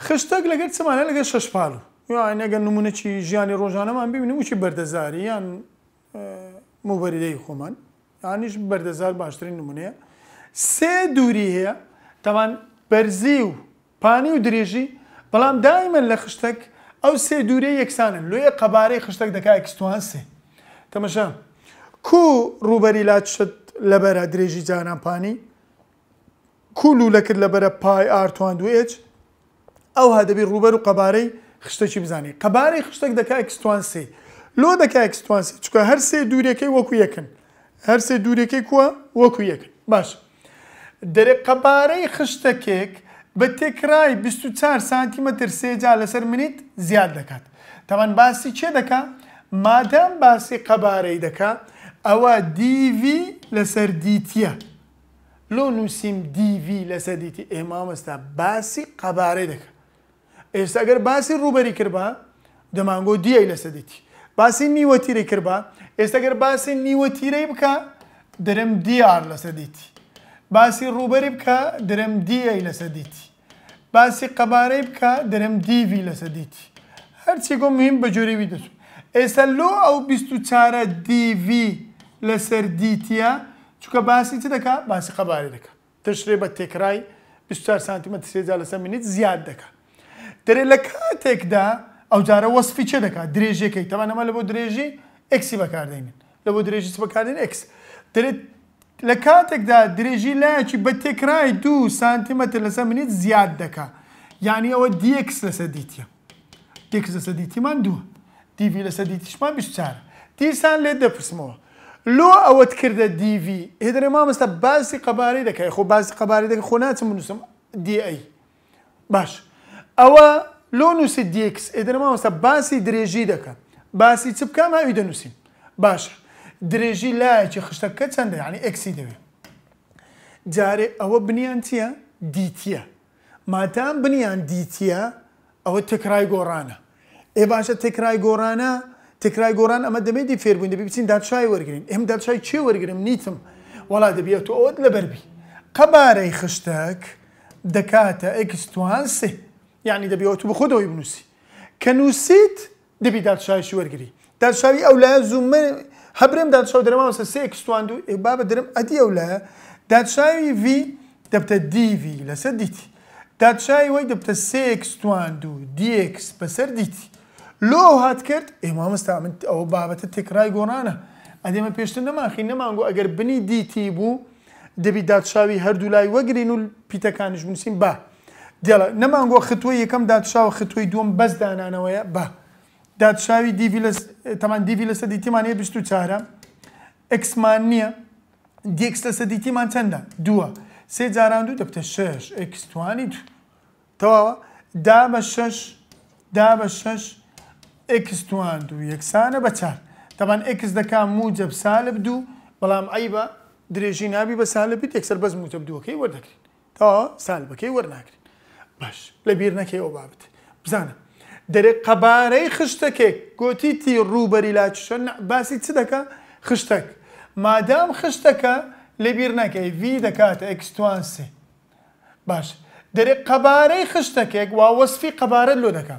خشتێک لەگەر چمانە لەگە شەشپال و یانەگە نمونەی ژیانی ڕۆژانەمان ببینم وچی بەردەزاری یان موبەریدەی خۆمان یانیش بەردەزار باشترین نمونەیە سێ دووری هەیە تەوان بەرزی و پانی و درێژی بەڵام دایمەن لە خشتێک ئەو سێ دوورێ یەکسانن لێ قەبارەی خشتێک دەکای کستوان سێ تەمەشا کو ڕوبەری لاشت لەبەرە درێژی جانان پانی کوولو لەکرد لەبەرە پای ئارتوان دوێچ ئەو هەدەبی ڕوبەر و قەبارەی خشتێکی بزانانی قەبارەی خشتێک دەکای کستوان سێ لۆ دەکای کستوان سێ چکە هەر سێ دوورەکەی وەکو یەکن هەر سێ دوورەکەی کووە وەکو یەکن باشە دەرێ قەبارەی خشتەکێک بە تێکرای 24 سانتیمەتر سێجا لەسەر منیت زیاد دەکات. تەوان باسی چێ دەکا؟ مادەم باسی قەبارەی دەکا ئەوە دیV لەسەر دیتیە. لۆ نووسیم دیV لەسەر دیتی ئێمامەستا باسی قەبارەی دەکە. ئێستا ئەگەر باسی ڕوبەری کردبا دەمانگۆ دیای لەسەر دیتی. باسی نیوەتیری کردبا ئێستاگەر باسی نیوەتیرەی بکە دەرم دیار لەسەر دیتی. باسی ڕوبەری بکە درم دیە لەسە دیتی باسی قەبارەی بکە درم دیوی لەسە دیتی هەرچی گۆ مهم بە جۆرەوی دەچوو ئێستا لۆ ئەو 24ە دیوی لەسەر دیتیە چکە باسی چ دەکا باسی قەبارە دەکە تشرێ بە تێکرای 24 سانتیمە سێجا لەسەر منیت زیاد دەکە دەرێ لە کاتێکدا ئەو جارە وەسفی چه دەکات درێژێکەی تەوانەمە لە بۆ درێژی ئەکسی بەکاردێنین لە بۆ درێژی بەکاردێن ئەکس دەرێت لە کاتێکدا درێژی لایەکی بە تێکرای دوو سانتیمەتر لەسەر منیت زیاد دکا یعنی ئەوە دیکس لەسەر دیتیە دیکس لەسەر دیتیمان دووە دیوی لەسەر دیتیشمان بیشچار دیسان لێ دەپرسمەوە لۆ ئەوەت کردە دیوی هێدرێ مامەستا باسی قەبارەی دەکای خۆ باسی قەبارەی دەکە خۆ ناچم بنووسم دیئی باش ئەوە لۆ نووسی دیکس ئێدرێ مامەستا باسی درێژی دەکەن باسی چ بکەم هاوی دەنووسین باشە درێژی لایەکی خشتەکە چەندە ینی ئەکسی دەوێت جارێ ئەوە بنیان چییە دیتیە ماتام بنیان دیتیە ئەوە تکرای گۆڕانە ئێ باشە تکرای گۆڕانە تکرای گۆران ئەمە دەمێدی فێربووین دەبی بچین دادشای وەرگین ئێم دادشای چێ وەرگرم نیتم وڵا دەبێت و ئەوت لەبەربی قەبارەی خشتەک دەکاتە ئەکستوان سێ یعنی دەبیەوە تو بخۆدەوەی بنووسی کە نووسیت دەبی دادشایشی وەرگری دادشاوی ئەو لای زوو هەبرم دادشا درەماوەسە سێ کشتواندو ئێ بابە درم ئەدی ئەو لایە دادشاوی وی دەبتە دیوی لەسەر دیتی دادشای وی دەبتە سێ کشتواندو دیکس بەسەر دیتی لۆ هات کرد ئێمامەستا من ئەوە بابەتە تێکرای گۆرانە ئەدێمە پێشتر نەماخی نەمانگو ئەگەر بنی دیتی بوو دەبی دادشاوی هەردوو لای وەگرین و پیتەکانش بنووسین با دێڵە نەمانگۆ ختووی یەکەم دادشاوە ختووی دووەم بەس دانانەوەیە بە. دادشاوی تەمان دیوی لە سەدیتیمانەیە 24 ئەکسمان نییە دیکس لە سەدیتیمان چەندە دووە سێ جاران دوو دەبتە شش ئەکسوانی تەواوە دا بە شش دا بە شش ئەکسوان دوو یەکسانە بە چار تەبان ئەکس دەکا موجب سالب دوو بەڵام ئەی بە درێژی نابی بە سالبی تێکسەر بەز موجب دووەکەی وەردەکرین تا سالبەکەی وەرناکرین باش لە بیر نەکەی ئەو بابێت بزانم دەرێ قەبارەی خشتەکێک گۆتیتی ڕوبەری لاچشە باسی چ دەکە خشتەک مادام خشتەکە لەبییر نەکەی وی دەکاتە ئەکسوانسێ باش دەرێ قەبارەی خشتەکێک واوەسفی قەبارەت لۆ دەکە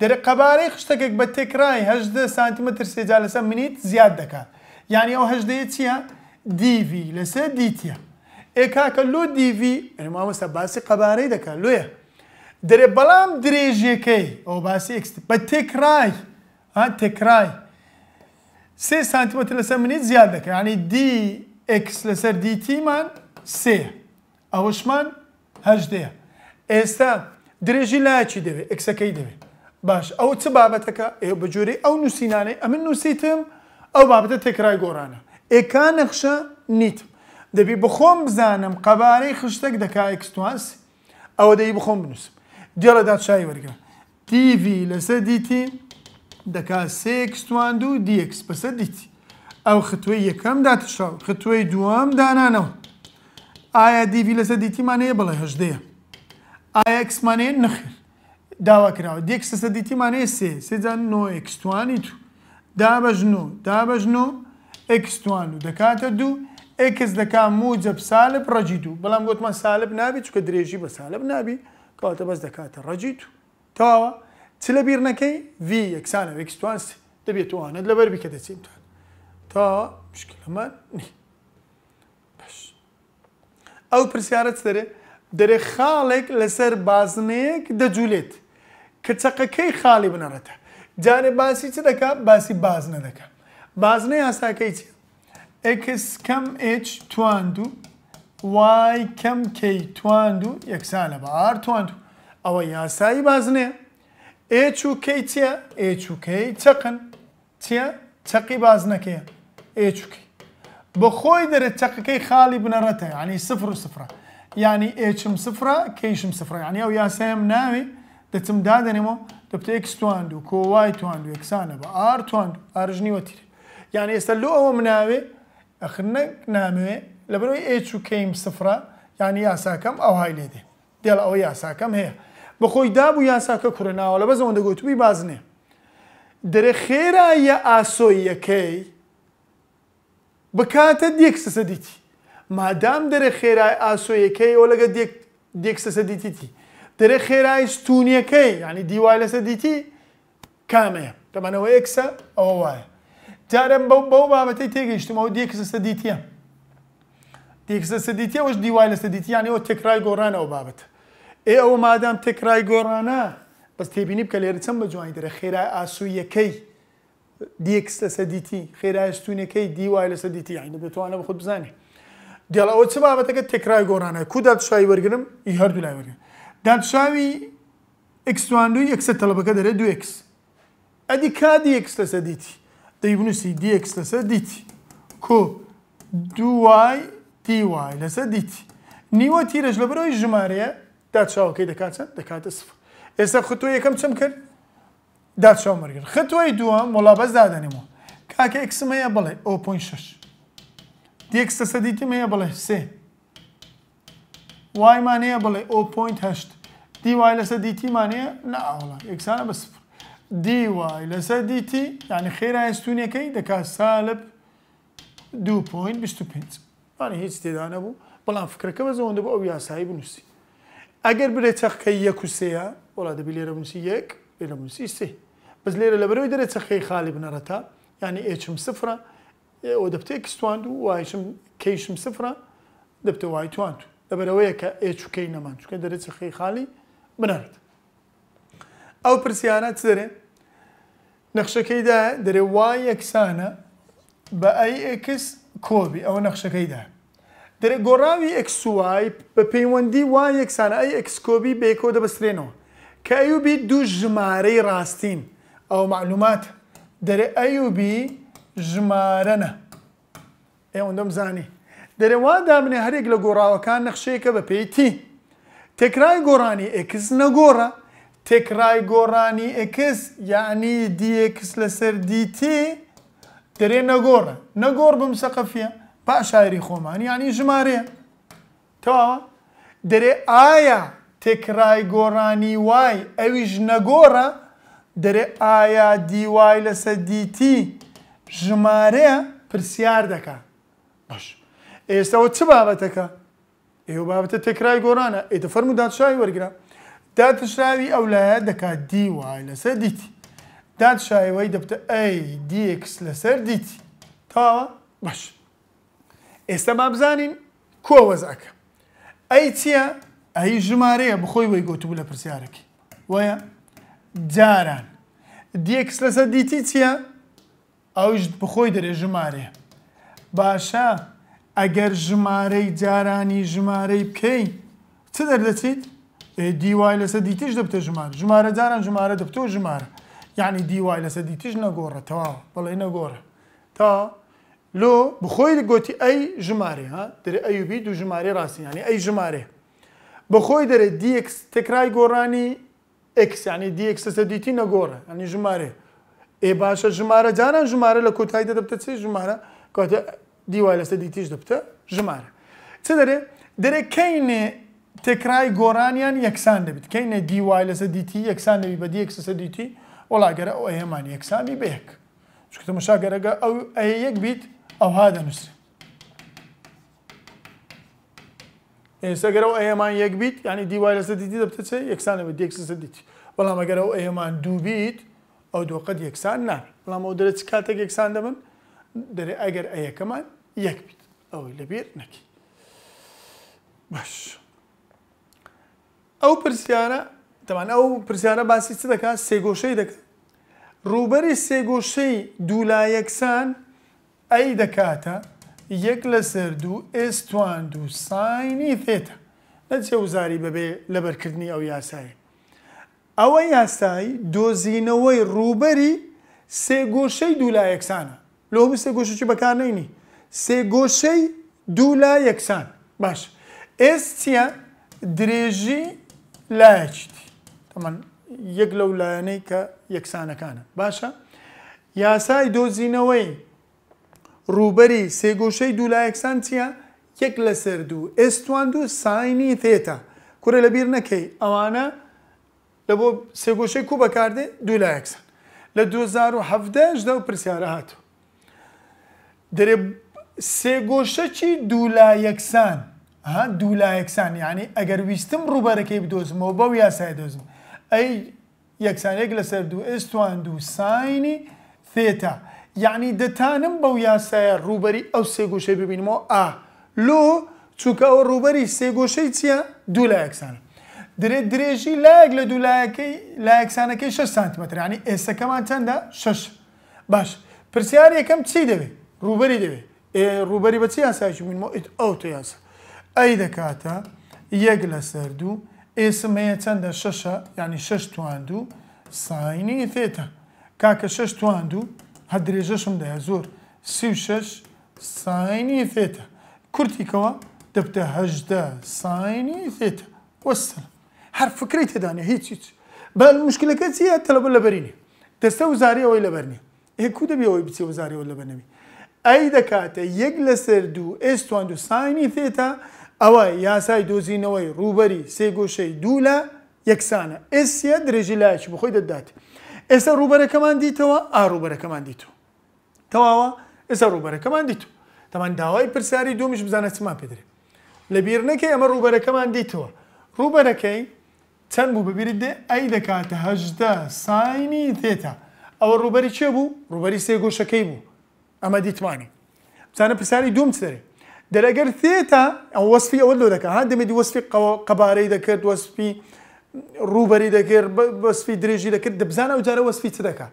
دەرێ قەبارەی خشتەکێک بە تێکرای هەشدە سانتیمەتر سێجا لەسەر منیت زیاد دەکات یعنی ئەو هەشدەیە چییە؟ دیV لەسەر دیتیە ئێکاکە لۆ دیV ئەماوەستا باسی قەبارەی دەکات لۆیە دەرێ بەڵام درێژیەکەی ئەو باسی بە تێکرای تێکرای سێ سانتیمەتر لەسەر منیت زیاد دەکە ینی دی ئکس لەسەر دیتیمان سێ ئەوشمان هەشدەیە ئێستا درێژی لایکی دەوێت ئەکسەکەی دەوێت باش ئەو چ بابەتەکە ئێ بەجۆری ئەو نووسینانەی ئەمن نووسیتم ئەو بابەتە تێکرای گۆرانە ئێکان نەخشە نیتم دەبی بخۆم بزانم قەبارەی خشتێک دەکا ئەکسوانس ئەوە دەی بخۆم بنووسم دیێڵەدا چای وەرگە تیV لەسەر دیتی دەکا سێکستوان و دیX بەسەر دیتی ئەو ختوی یەکەم داتشاو ختوی دووەم دانانەوە ئایا دیV لەسەر دیتیمانەیە بڵێ هەشدەیە ئایا ئەکسمانەیە نەخیر داواکراوە دیX لەسەر دیتیمانەیە سێ سێجان نۆکستوانی تو دابەژن و دابەژن و ئەکستوان و دەکاتە دوو ئەکس دەکا موجب سالب ڕەجی دوو بەڵام گوتمان سالب نابێت چکە درێژی بە سالب نابی کەواتە بەس دەکاتە ڕەجیت و تەواوە چ لە بیرنەکەی V یەکسانە وێکستوان دەبێتوانت لەبەر بیکە دەچینتوان تا مشکلەمان نی باش ئەو پرسیارەت دەرێ دەرێ خاڵێک لەسەر بازنەیەک دەجوولێت کە چەقەکەی خاڵی بنەڕێتە جارێ باسی چ دەکا باسی بازنە دەکە بازنەی یاساکەی چی؟ ئکس کەم H توان دوو وای کەم کەی تواند و یەکسان لە بەار تواند ئەوە یاسایی بازنێ ئێچ و کەی چیە ئێچ و کەی چقن چیە چقی باز نەکەیە ئێچکی بە خۆی دەرێت چقەکەی خاڵی بنەڕەتە ینی سفر و سفرە ینی ئێچم سفرە کەیشم سفرە ینی ئەو یاسایم ناوی دەچم دادەنێمەوە دەبتەیەک تواند و کۆوای تواند و یەکسانە بە ئار تواند ئارژنیوەتیر یعنی ئێستا لۆ ئەوە مناوێ ئەخنەک ناموێ لە بەرەوەی ئچ و کەیم سفرە ینی یاساکەم ئەو های لێدێ دێڵ ئەوە یاساکەم هەیە بەخۆی دابوو یاساکە کورەناوە لە بەزەوە دەگوتوی بازنێ دەرە خێرا یە ئاسۆی یەکەی بکاتە دیێک سەسە دیتی مادام دەرە خێرای ئاسۆیەکەی ئەو لەگە دیێک سەسە دیتیتی دەرە خێرای ستونیەکەی ینی دیوای لەسە دیتی کامەیە دەمانەوە یەکسە ئەوە وایە جارم بەو بەو بابەتی تێگەیشتمەوە دیێک سەسە دیتیە دیکسە سەدیتیەوەش دیوای لە سەدیتیانەوە تێکرای گۆڕانەوە بابەت ئێ ئەوە مادام تێکرای گۆڕانە بەس تێبینی بکە لێرە چەند بە جوانی دەرە خێرای ئاسوویەکەی دیکس لە سەدیتی خێرایستونەکەی دیوای لە سەدیتی یاینە دەتوانە خود بزانێ دێڵ ئەوە چ بابەتەکە تێکرای گۆڕانە کودا شای وەرگرم ئی هەردوو لای وەرگن دادشاوی ئەکسواندوی یەکسە تەلبەکە دەرێ دوکس ئەدی کا دیکس لە سەدیتی دەیبنووسی دیکس لە سەدیتی کۆ دوای تی وای لەسەر دیتی نیوە تیرەش لە بەرەوەی ژمارەیە دادشاوەکەی دەکاتن دەکاتە سف ئێستا خوتۆ یەکەم چم کرد دادشاو مەرگر خەتوای دووە مڵابەز دادەنیمەوە کاکە ئەکسمەیە بڵێ ئۆ.6 دیکسە سەدیتی مەیە بڵێ سێ وایمانەیە بڵێ ئۆ.8 دیوای لەسەر دیتیمانەیە ناوڵە ئەکسانە بە سفر دیوای لەسەر دیتی یعنی خێرا ئەستونەکەی دەکات سالب 2.25 بانی هیچ تێدانە بوو بەڵام فکرەکە بە زەوەندە بۆ ئەو یاسایی بنووسی ئەگەر برێت چەخکەی یەک و سەیە وڵا دەبی لێرە بنووسی یەک لێرە بنووسی سێ بەس لێرە لە بەرەوەی دەرێت چەخەی خالی بنەڕەتا ینی ئێچم سفرە ئەو دەبتەیە کستواند و وایشم کەیشم سفرە دەبتە وای تواند لە بەرەوەیە کە ئێچووکەی نەمان چکە دەرێت چەخەی خالی بنەرێت ئەو پرسیانە چ دەرێ نەخشەکەیدا دەرێ وای یەکسانە بە ئەی ئکس کۆبی ئەوە نەخشەکەیدا دەرە گۆڕاوی ئەکسوای بە پەیوەندی وان یەکسانە ئەی ئەکسکۆبی بێکۆ دەبسترێنەوە کە ئەیوبی دوو ژمارەی ڕاستین ئەو معلومات دەرێ ئەیوبی ژمارەنە ئێوەندەم زانی دەرەوادا منێ هەرێک لە گۆڕاوەکان نەخشەیەکە بە پێیتی تێکرای گۆڕانی ئکس نەگۆڕە تێکرای گۆڕانی ئکس یعنی دیکس لەسەر دیتی ترێ نەگۆڕە نەگۆڕ بم سەقەفە با شاعری خۆمانی ینی ژمارەیە تەواوە دەرێ ئایا تێکرای گۆڕانی وای ئەویش نەگۆڕە دەرێ ئایا دیوای لەسە دیتی ژمارەیە پرسیار دەکا باش ئێستەوە چ بابەتەکە ئێوە بابەتە تێکرای گۆرانە ئێتە فەرمو دادشایی وەرگرا داتشراوی ئەو لایە دەکات دیوای لەسەر دیتی دادشایەوەی دەبتە ئەی دیکس لەسەر دیتی تاوە باش ئێستا بابزانین کۆ وەزعەکە ئەی چییە ئەی ژمارەیە بخۆی وەی گوتبوو لە پرسیارەکی وەیە جاران دیکس لەسەر دیتی چییە ئەوش بخۆی دەرێ ژمارێ باشە ئەگەر ژمارەی جارانی ژمارەی بکەین چ دەردەچیت دیوای لەسەر دیتیش دەبتە ژمار ژمارە جاران ژمارە دەبتۆ ژمارە یعنی دیوای لەسە دیتیش نەگۆڕە تەواوە بەڵێ نەگۆڕە تا لۆ بخۆی گوتی ئەی ژمارە ها دەرێ ئەیوبی دوو ژمارە ڕاستینانی ئەی ژمارە بەخۆی دەرێ دیکس تکرای گۆڕانی ئەکسانی دیکسسە دیتی نەگۆڕە ئەنی ژمارە ئێ باشە ژمارە جاران ژمارە لە کۆتایی دەدەبتە چی ژمارە کاتە دیوای لەسە دیتیش دەبتە ژمارە چ دەرێ دەرێ کەینێ تکرای گۆڕانیان یەکسان دەبێت کەینە دیوای لەسە دیتی یەکسان دەبی بە دیکسسە دیتی وڵاگەرە ئەو ئەهێمان یەکسانی بەیەک چکە مشاگەرەگە ئەو ئەیە یەک بیت ئەوها دەنووسێ ئێستاگەرە و ئەێمان یەک بیت ینی دیوای لەسە دیتی دەبتەچێ یەکسانەوە دیکسسە دیتی بەڵام ئەگەرە و ئەێمان دوو بیت ئەو دوقەت یەکسان نابێت بەڵام ئەو دەرە چ کاتێک یەکسان دەبن دەرێ ئەگەر ئەیەکەمان یەک بیت ئەوەی لەبیر نەکی باش ئەو پرسیارە دەمان ئەو پرسیارە باسی چ دەکات سێگۆشەی دەکات ڕوبەری سێگۆشەی دوولا یەکسان ئەی دەکاتە یەک لە سەر دوو ئێستوان دوو ساینی تێتە نەچێ وزاری بەبێ لەبەرکردنی ئەو یاسایی ئەوە یاسایی دۆزینەوەی ڕوبەری سێگۆشەی دوولا یەکسانە لۆم سێگۆشەی بەکار نینی سێگۆشەی دوولا یەکسان باش ئێستە درێژی لایەکیت ئەمان یەک لەو لایەنەی کە یەکسانەکانە باشە یاسای دۆزینەوەی ڕوبەری سێگۆشەی دوو لایەکسان چییە یەک لە سەر دوو ئێستوان دوو ساینی تێتە کورە لەبیر نەکەی ئەوانە لە بۆ سێگۆشەی کو بەکاردێ دوو لایەکسان لە 2010دا و پرسیارە هاتوو دەرێ سێگۆشەکی دوولایەکسان دوولایەکسان یعنی ئەگەر ویستم ڕوبەرەکەی بدۆزمەوە بەو یاسای دۆزم ئەی یەکسانێک لەسەر دوو ئێستوان دوو ساینی تێتا یعنی دەتانم بەو یاسایە ڕوبەری ئەو سێگوشەی ببینمەوە ئا لۆ چووکە ئەو ڕوبەری سێگۆشەی چییە دوو لە یەکسانە درێت درێژی لایەک لە دوولایەکەی لایەکسانەکەی 6 سانتمەترانی ئێستەکەمان چەندە شش باش پرسیار یەکەم چی دەوێت ڕوبەری دەوێت ڕوبەری بە چی یاسایکی بینمەوە ئەو تە یاسە ئەی دەکاتە یەک لەسەر دوو ئێسم هەیە چەندە شەشە ینی شش تواند و ساینی فێتە کاکە شش تواند و هە درێژەشم دەیە زۆر سی و شش ساینی فێتە کورتیکەوە دەبتە هەژدە ساینی فێتە وەستن هەر فکری تێدانێ هیچ هیچ بە مشکلەکە چیە تەلەبە لەبەرینی دەستە وزاری ئەوەی لەبەرنی هێکو دەبیەوەی بچی وزاری ئەو لەبەرنەوی ئەی دەکاتە یەک لەسەر دوو ئێستوان دو ساینی فێتە ئەوە یاسای دۆزینەوەی ڕوبەری سێگۆشەی دوو لە یەکسانە ئێسیا درێژی لایکی بخۆی دەدات ئێستا ڕوبەرەکەمان دیتەوە ئاڕوبەرەکەمان دیتو تەواوە ئێستا ڕوبەرەکەمان دیتو تەمان داوای پرسیاری دومیش بزانە چما پێدرێ لەبیر نەکەی ئەمە ڕوبەرەکەمان دیتەوە ڕوبەرەکەی چەند بوو ببیرت دێ ئەی دەکاتە هەجدە ساینی تێتا ئەوە ڕوبەری چێ بوو ڕوبەری سێگۆشەکەی بوو ئەمە دیتوانی بزانە پرسیاری دوم سەرێ دەرەگەر تێتا ئەو وەسفی ئەوە لۆ دەکە ها دەمێت وەسفی قەبارەی دەکرد وەسفی ڕوبەری دەکرد وەسفی درێژی دەکرد دەبزانە ئەو جارە وەسفی چ دەکە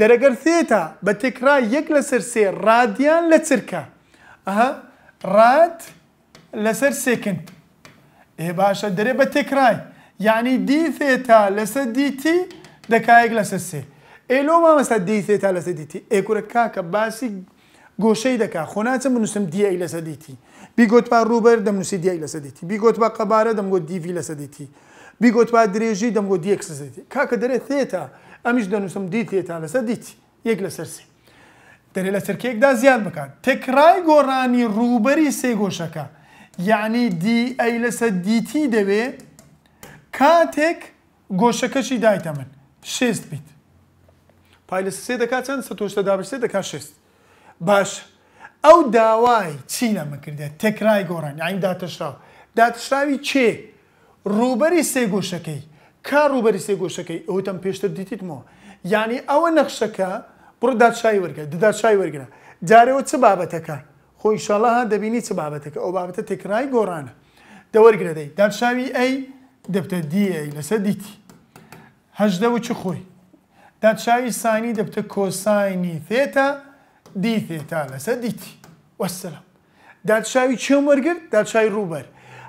دەرەگەر تێتا بە تێکرا یەک لەسەر سێ ڕادیان لە چرکە ئەها ڕات لەسەر سێکند ئێ باشە دەرێ بە تێکرای یعنی دی تێتا لەسەر دیتی دەکایەک لەسەر سێ ئێلۆ مامەستا دی تێتا لەسەر دیتی ئێکورە کاکە باسی گۆشەی دەکا خۆناچە منوسم دیای لەسە دیتی بیگوت با ڕوبەر دەمنووسی دیای لەسە دیتی بیگوت با قەبارە دەمگوت دیوی لەسە دیتی بیگوت با درێژی دەمگوت دیەک سەدیتی کاکە دەرێت تێتا ئەمیش دەنووسم دی تێتا لەسە دیتی یەک لەسەر سێ دەرێ لە سەرکێکدا زیان بکات تکرای گۆڕانی ڕوبەری سێگۆشەکە یعنی دی ئەی لەسە دیتی دەوێ کاتێک گۆشەکەشی دایتە من شێست بیت پای لە سێ دەکات چەند سە تۆشتە دابشتێ دەکات شێست باش ئەو داوای چی لەمە کردێت تێکرای گۆڕان ئاین داتەشراوە داتشراوی چێ ڕوبەری سێگۆشەکەی کار ڕوبەری سێگۆشەکەی ئەوتم پێشتر دیتیتمەوە یعنی ئەوە نەخشەکە بڕداچای وەرگە دداچای وەرگرە جارەوە چ بابەتەکە خۆی شڵها دەبینی چ بابەتەکە ئەو بابەتە تێکرای گۆڕانە دەوەرگرەدەی داشاوی ئەی دەبتە دیی لەسەر دیتی هەژدە و چ خۆی دادشاوی سانی دەبتە کۆسانی فێتە دیتێ تا لەسەر دیتی وەسەلام دادشاوی چێم وەرگرت دادشای ڕووبەر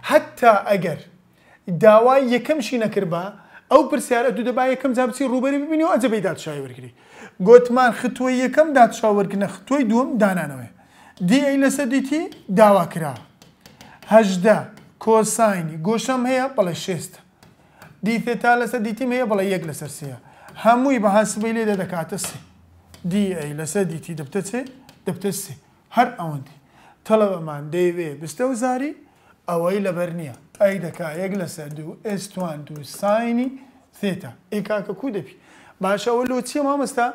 حتا ئەگەر داوای یەکەمشی نەکردبا ئەو پرسیارە دوو دەبا یەکەم جابچی ڕوبەری ببینی و ئەجەبەی دادشای وەرگری گوتمان ختۆی یەکەم دادشاوەرگنە ختۆی دووەم دانانەوەی دیئی لەسەر دیتی داوا کرا هەجدە کۆساینی گۆشەم هەیە بەڵێ شێستە دیتێ تا لەسەر دیتیم هەیە بەڵێ یەک لەسەر سەیە هەمووی بە هاسبەی لێ دەدەکاتە سێ دی لەسەر دیتی دەبتەچێ دەبتەسێ هەر ئەوەندی تەڵەوەمان دەیوێ بستە و زاری ئەوەی لەبەر نییە ئەی دەکا یەک لەسەر دوو ئێستوان دوو ساینی تێتە ئێکاکە کو دەپی باشەوە لۆ چی مامەستا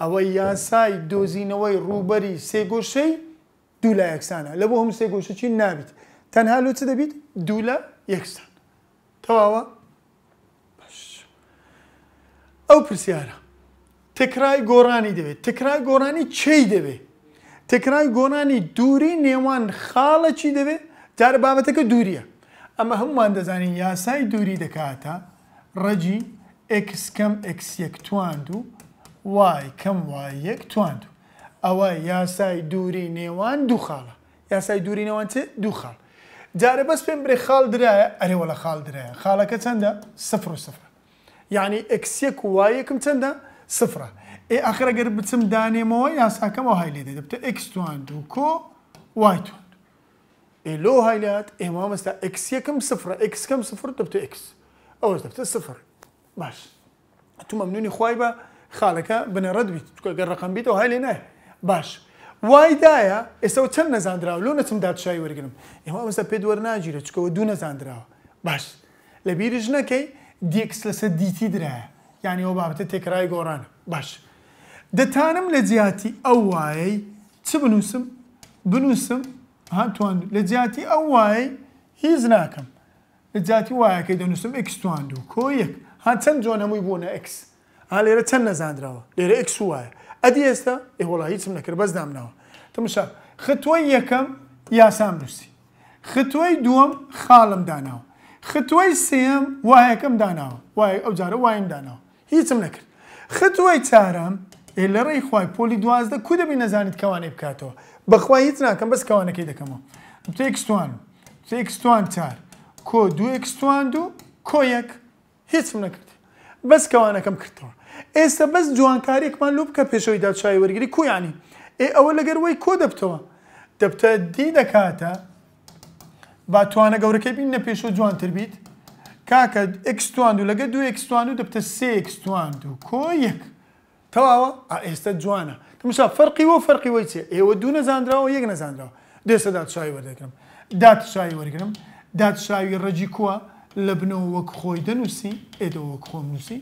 ئەوەی یاسای دۆزینەوەی ڕوبەری سێگۆشەی دوو لە یەکسانە لە بۆ هەم سێگۆشەی نابیت تەنها لۆ چ دەبیت دوو لە یەکسان تەواوە ئەو پرسیارە تکرای گۆڕانی دەوێت تکرای گۆڕانی چی دەوێت تکرای گۆنانی دووری نێوان خاڵە چی دەوێت جارە بابەتەکە دووریە ئەمە هەمووان دەزانین یاسای دووری دەکاتە ڕەجی ئکس کەم ئکس یەکتواند و وای کەم وای یەکتواند و ئەوە یاسای دووری نێوان دوو خاڵە یاسای دووری نێوان چێ دوو خاڵ جارە بەس پێم برێ خاڵ درایە ئەرێوە لە خاڵ درایە خاڵەکە چەندە سفر و سفر یعنی ئکسیەک و وایەکم چەندە سفرە ئێ ئەخرە گەر بچم دانێمەوە یاساکەمەوە هایلێ دێ دەبتە ئەکسوان و کۆ وایتون ئێ لۆ هایلات ئێمە مەستا ئەکسیەکەم سفرە ئەکسکەم سفر دەبتە ئەکس ئەوە دەبتە سفر باش تو مەمنونی خوای بە خاڵەکە بنەڕەت بیت توکە گەر ڕقم بیتەوە هایلێ نای باش. وایدایە ئێستەوە چەند نەزانراوە لۆ نەچم داچای وەرگم ئێمە ئەوستا پێ دووە ناگیرە چکەوە دوو نەزانراوە باش لە بیرژ نەکەی دیکس لەسەر دیتی درایە یانی ئەو بابەتە تێکرای گۆڕانە باش دەتانم لە جیاتی ئەو وایەی چ بنووسم بنووسم هاتوان لە جیاتی ئەو وایە هیز ناکەم لە جیاتی وایەکەی دەنووسم ئەکسوان و کۆیەک هان چەند جۆنەمووی بوونە ئەکس ها لێرە چەند نەزانراوە لێرە ئەکس وایە ئەدی ئێستا ئێوەڵا هیچم نەکرد بەس دامناوە تمشا ختوۆی یەکەم یاسام نووسی ختوۆی دووەم خاڵم داناوە ختوۆی سێم وایەکەم داناوە وای ئەو جارە وایم داناوە هیچم نەکرد خەتوای چارەم ئێ لە ڕێی خخوای پۆلی دوازدە کو دەبی نەزانیت کەوانێ بکاتەوە بەخوای هیچ ناکەم بەس کەوانەکەی دەکەمەوە تێکستوان تێکستوان چار کۆ دوێکستوان دوو کۆیەک هیچم نەکرد بەس کەوانەکەم کردەوە ئێستا بەس جوانکاریێکمان لوب کە پێشەوەی داچای وەرگری کویانی ئێ ئەوە لەگەر وی کۆ دەبتەوە دەبتە دی دەکاتە باتوانە گەورەکەی بین نە پێشەوە جوانتر بیت کاکە ئەکسوان و لەگە دو ئەکسوان و دەبتە سێکسوان و کۆیەک تەواوە ئێستا جوانە تمشا فەرقی و فەرقی وی چێ ئێوە دوو نەزانراوە یەک نەزانراوە دێستا دادشای وەردەکەم دادشای وەرگرم دادشاوی ڕەجی کووە لە بنەوە وەک خۆی دەنووسی ئێدەوە وەک خۆم نووسی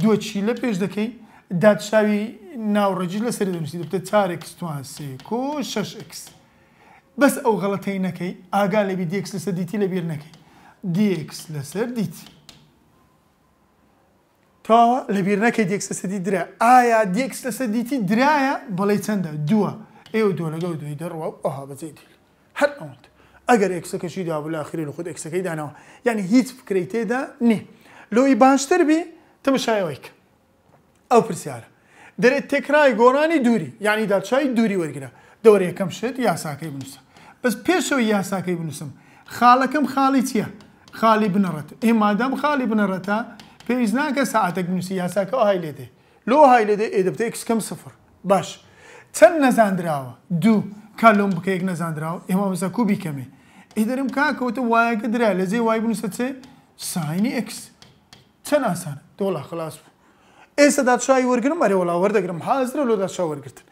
دووە چی لە پێش دەکەی دادشاوی ناوڕەجی لەسەر دەنووسی دەبتە چارێکستوان سێ کۆ شش ئەکس بەس ئەو غەڵەتەی نەکەی ئاگا لەبی دیکس لەسەر دیتی لەبیر نەکەی dx لەسەر دیتی تا لەبیر نەکەی دیکس لەسەدی درا ئایا دیکس لەسەر دیتی درایە بەڵێ چەندە دووە ئێوە دو لەگەڵ دوی دەڕوە و ئەها بەجێ دی هەر ئەوند ئەگەر ئەکسەکەشی دابوو لە آخری لە خود ئەکسەکەی داناوە یعنی هیچ فکرەی تێدا نی لۆی باشتر بێ تەمەشایەوەیک ئەو پرسیارە دەرێت تێکرای گۆرانی دووری یعنی داچای دووری وەرگرە دەورەکەم شێت یاساکەی بنووسە بەس پێشەوە یاساکەی بنووسم خاڵەکەم خاڵی چییە؟ خالی بنەڕێت ئێمادەم خالی بنەڕێتە پێویست ناکە ساعتێک بنووسی یاساکەەوە های لێدێ لۆ های لێدێ ئێدەبتەیەکسکەم سفر باش چەند نەزاندراوە دوو کالۆم بکەیەک نەزاندراوە ئێمە بەسە کوبی کەمێ ئیدەرم کاکەوتە وایەکە درا لە زێ وای بنووسە چێ ساینی ئەکس چەند ئاسان دۆڵا خلاص بوو ئێستا داچای وەرگرم ئەرێوەڵا وەردەگرم حازرە لۆ داچا وەرگتن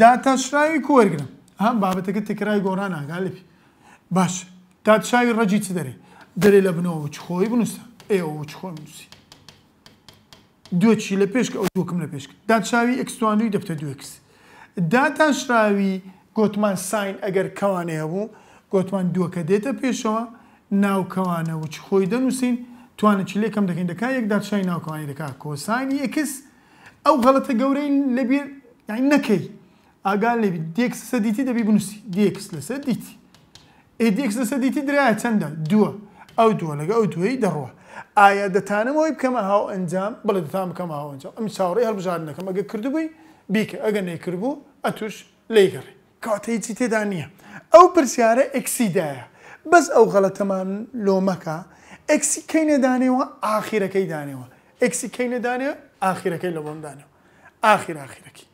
داتاشراوی کو وەرگرم هەم بابەتەکە تکرای گۆران ئاگالپی باش دادشاوی ڕەجی چ دەرێ دەرێ لە بنەوە چ خۆی بنووسە ئێوە چ خۆی نووسی دوێکی لە پێشکە ئەو دوکم لە پێشکە دادشاوی ئەکسوانوی دەفتە دوکس داتاشراوی گوتمان ساین ئەگەر کەوانێ هەبوو گوتمان دووەکە دێتە پێشەوە ناوکەوانە و چ خۆی دەنووسین توانە چی لێکم دەکەین دەکا یەک دادشای ناوکەوانی دەکا کۆسانی یەکس ئەو غەڵەتە گەورەی لەبیر یعنی نەکەی ئاگال لێبی دێکس سەدیتی دەبی بنووسی دێکس لەسەر دیتی ئێ دێکس لەسەر دیتی درایە چەندە دووە ئەو دووە لەگە ئەو دوێی دەڕوە ئایا دەتانمەوەی بکەمە هاو ئەنجام بڵێ دەتان بکەم هاوەنجام ئەم چاوەڕی هەڵبژاردنەکەم ئەگە کردبووی بیکە ئەگە نەیکردبوو ئەتوش لێگەڕی کاتە هیچی تێدا نییە ئەو پرسیارە ئەکسیدایە بەس ئەو غەڵەتەمان لۆمەکە ئەکسی کەی نەدانێەوە ئاخیرەکەی دانێەوە ئەکسی کەی نەدانێ ئاخیرەکەی لە بۆمدانەوە ئاخیر ئاخیرەکەی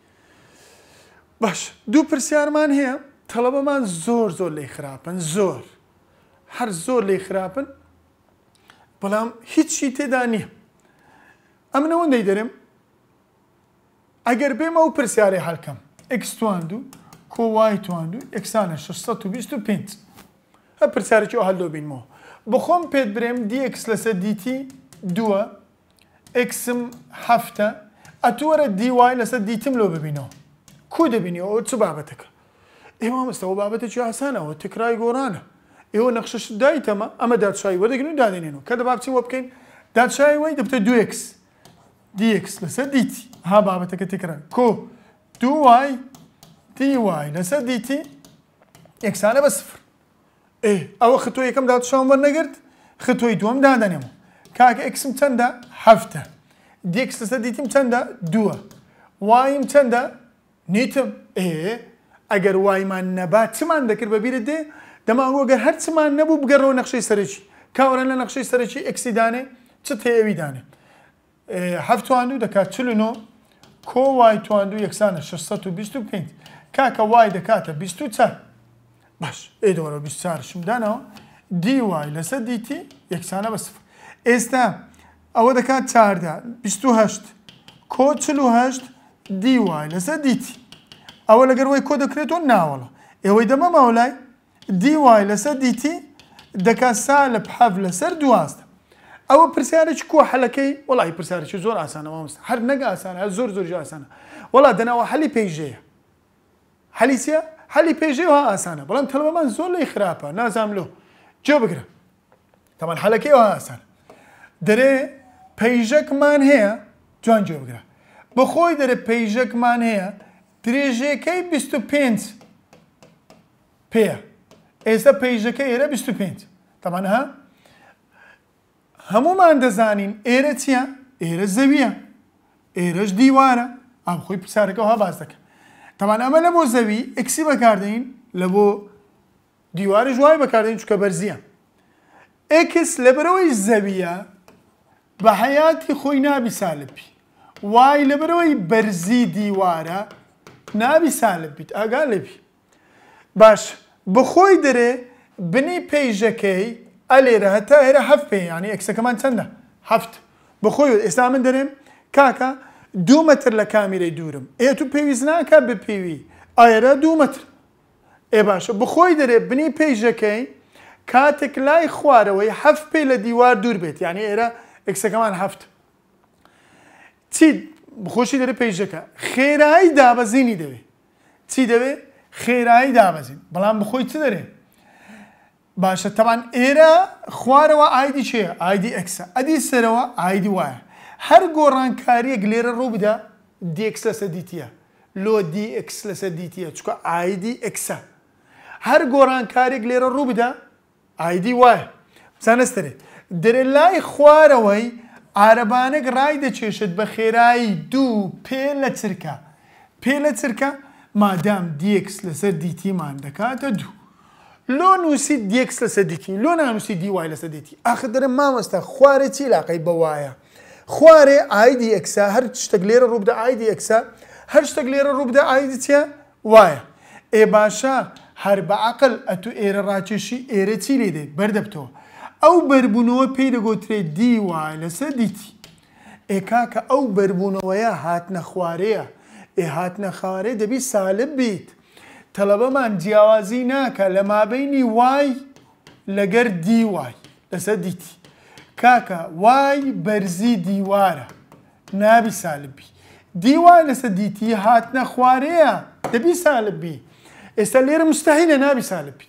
باش دوو پرسیارمان هەیە تەڵەبەمان زۆر زۆر لی خراپن زۆر هەر زۆر لێ خراپن بەڵام هیچی تێدا نییە ئەم ئەوەندەی دەرم ئەگەر بێمە و پرسیارێ هەلکەم ئەکسواند و کۆوای تواند و ئەکسانە 625 هە پرسیارێکی ئەو هەلدۆ بینمەوە بخۆم پێت برێم دیX لەسەر دیتی دووە ئەکسم هەفتە ئەتوەرە دیوای لەسەر دیتم لۆ ببینەوە کو دەبینی ئەو چ بابەتەکە ئێمە مستەوە بابەتێکی ئاسانەوە تکرای گۆرانە ایو نقشش نەخشش تما اما داد شایی و دیگه نو دادێنێنەوە کە دە بابچی وە داد شایی وای دو x DX لەسەر dt ها تکرار کو دو y بابەتەکە تێکرا کۆ دوای دیوای لەسەر دیتی ئێکسانە بە سفر ئێ ئەوە خەتۆ یەکەم دادشان وەرنەگرت خەتۆی دووەم دادەنێمە کاکە ئەکسم چەندە هەفتە دیکس لەسەر دیتیم چەندە دووە وایم چەندە نیتم y من وایمان چی من دکر ببیرد ده دەماوەگەر هەرچمان نەبوو بگەڕەوە نەخشەی سەرکی کاورە لە نەخشەی سەرکی ئەکسیدانێ چ تێویدانێ هەفتوان و دەکات چلونۆ کۆ وای توان و یەکسانە 625 کاکە وای دەکاتە 24 باش ئێدۆرە 24 شمدانەوە دی وای لەسەر دیتی یەکسانە بە سفر ئێستا ئەوە دەکات چاردا 28 کۆ 48 دی وای لەسەر دیتی ئەوە لەگەر وای کۆ دەکرێتەوە ناوەڵە ئێوەی دەمە ماوەلای دی وای لەسەر دیتی دەکات سا لە پحاف لەسەر دواستە ئەوە پرسیارێک کۆ حەلەکەی وڵی پرسیارێکی زۆر ئاسانە مامست هەر نەگە ئاسانە زۆر زۆر ئاسانە وڵا دەناوە حەلی پێیژەیە حەلیسیە حەلی پێژێەوە ئاسانە بەڵام تەلبەمان زۆر لی خراپە نازانلو جێ بگرە تەمان حەلەکەیەوە ئاسانە دەرێ پەیژەکمان هەیە جوان جێ بگرە بەخۆی دەرێ پەیژەکمان هەیە درێژەکەی 25 پێە ئێستا پێیژەکە ئێرە 25 تەمان ها هەمومان دەزانین ئێرە چییە ئێرە زەویە ئێرەش دیوارە ئابخۆی پرسیارەکەەوە باز دەکە تەمان ئەمە لە بۆ زەوی ئەکسی بەکاردین لە بۆ دیواری ژوای بەکاردین چکە بەرزیە ئکس لەبەرەوەی زەویە بە حیاتی خۆی نابی سالپی وای لەبەرەوەی بەرزی دیوارە نابی سالبیت ئاگا لەبی باشە بخۆی دەرێ بنی پێیژەکەی ئەلێرە هەتا هێرە هەف پێ ینی ئەکسەکەمان چەندە هەفت بخۆی ئێستا من دەرێم کاکە دوو مەتر لە کامیرەی دوورم ئێ تو پێویست ناکە بە پێوی ئایرە دوو مەتر ئێ باشە بخۆی دەرێ بنی پێیژەکەی کاتێک لای خوارەوەی هەفت پێی لە دیوار دوور بێت یعنی ئێرە ئەکسەکەمان هەفت چی بخۆشی دەرە پێیژەکە خێرایی دابەزینی دەوێت چی دەوێت خێرایی دابەزین بەڵام بخۆی چ دەرێ باشە تەوان ئێرە خوارەوە ئایدی چێە ئایدی ئەکسە ئەدی سەرەوە ئایدی وایە هەر گۆڕانکاریەک لێرە ڕوو بدە دیکس لەسە دیتیە لۆ دیکس لەسە دیتیە چکە ئایدی ئەکسە هەر گۆڕانکارێک لێرە ڕوو بدە ئایدی وایە بزانستێت دەرێ لای خوارەوەی ئارەبانێک ڕای دەچێشت بە خێرایی دوو پێ لە چرکە پێ لە چرکە مادام دیکس لەسەر دیتیمان دەکاتە دوو. لۆ نووسی دیکس لەسە دیتی لۆ ناموسی دیوای لەسە دیتی ئاخدرە مامەستا خوارە چی لاقی بەوایە. خوارێ ئایدی ئەکسا هەر شتێک لێرە ڕووبدا ئایدی ئەکسا هەر شتێک لێرە ڕووبدا ئایدی چە وایە. ئێ باشە هەر بە عقل ئەتو ئێرە ڕاکێشی ئێرە چی لێ دێ بەردەبتەوە. ئەو بەربوونەوە پێی دەگۆترێت دیوای لەسەر دیتی. ئێکا کە ئەو بەربوونەوەیە هات نەخوارەیە. ئێهات نەخارێ دەبی سالب بیت تەلەبەمان جیاوازی ناکە لە مابینی وای لەگەر دی وای لەسەر دیتی کاکە وای بەرزی دیوارە نابی سالبی دیوای لەسە دیتی هات نەخوارەیە دەبی سالبی ئێستا لێرە مستەهینە نابی سالبی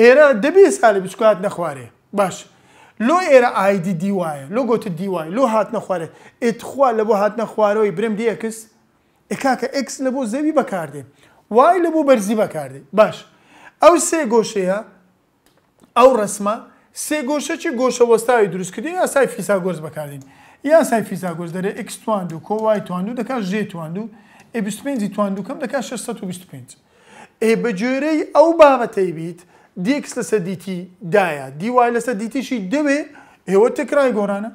ئێرە دەبی سالبی چکات نەخوارێ باش لۆ ئێرە ئایدی دیوایە لۆ گوتە دیوای لۆ هات نەخوارێ ئێتخوا لە بۆ هات نەخوارەوەی برم دیەکەس ئەکاکە ئەکس لە بۆ زەوی بەکاردێن وای لە بۆ بەرزی بەکاردێن باش ئەو سێ گۆشەیە ئەو ڕسمە سێ گۆشەی گۆشە وەستاوی دروستکردی یاسای فیسا گۆرز بەکاردین یاسای فیسا گۆرز دەرێ ئەکسوان و کۆوای توان و دەکات ژێ توان و ئێ25 توان دوکەم دەکات 625 ئێ بەگوێرەی ئەو بابەتەی بیت دیکس لەسەر دیتی دایە دیوای لەسەر دیتیشی دەوێ ئێوە تەکرای گۆرانە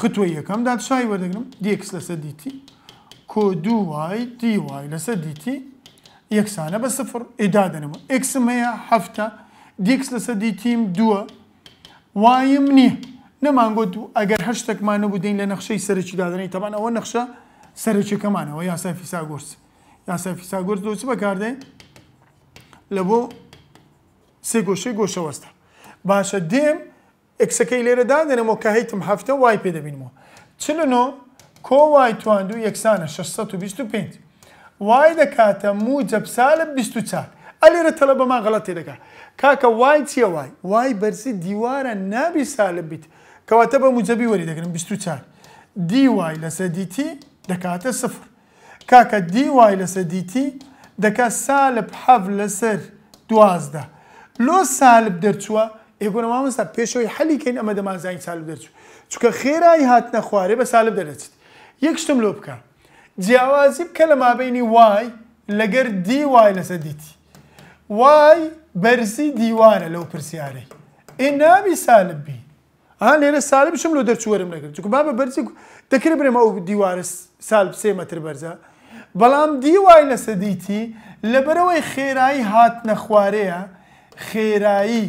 ختووە یەکەم دادشای وەدەگرم دیکس لەسەر دیتی کو دو وای دی وای لەسەر دیتی یەکسانە بە سفر ئیدا دەنەوە ئکسم هەیە هەفتە دیکس لەسەر دیتیم دووە وایم نییە نەمانگۆت و ئەگەر هەشتێکمانە بودین لە نەخشەی سەرکی دادنەی تەبان ئەوە نەخشە سەرچەکەمانەوە یاسای فیساگۆرس یاسای فیساگۆرس دۆچ بەکاردێ لە بۆ سێ گۆشەی گۆشەوەستە باشە دێم ئەکسەکەی لێرە دادنەوە کە هیتم هەفتە وای پێ دەبینمەوە چ لەنۆ کۆوای تواندو یەکسانە 625 وای دەکاتە موجەبسالە 24 ئەلێرە تەلە بەما غڵەتی دەکات کاکە وای چیە وای وای بەرزی دیوارە نابی سالە بیت کەواتە بە موجەبی وەری دەگرن 24 دی وای لەسەر دیتی دەکاتە سفر کاکە دی وای لەسەر دیتی دەکات سالب حەف لەسەر دوازدە لۆ سالب دەرچووە ئێگۆنە مامەستا پێشەوەی حەلیکەین ئەمە دەمازانی سالب دەرچوو چکە خێرایی هاتنە خوارێ بە سالب دەرەچێت یەکشتم لۆ بکە جیاوازی بکە لە مابینی وای لەگەر دی وای لەسەر دیتی وای بەرزی دیوارە لەو پرسیارەی ئێ ناوی سالببی ئا لێرە سالب شم لۆ دەرچوەرم لەگەر چکو با بە بەرزی دەکرد برێمە ئەو دیوارە سالب سێ مەتر بەرزە بەڵام دیوای لەسەر دیتی لەبەرەوەی خێرایی هات نەخوارەیە خێرایی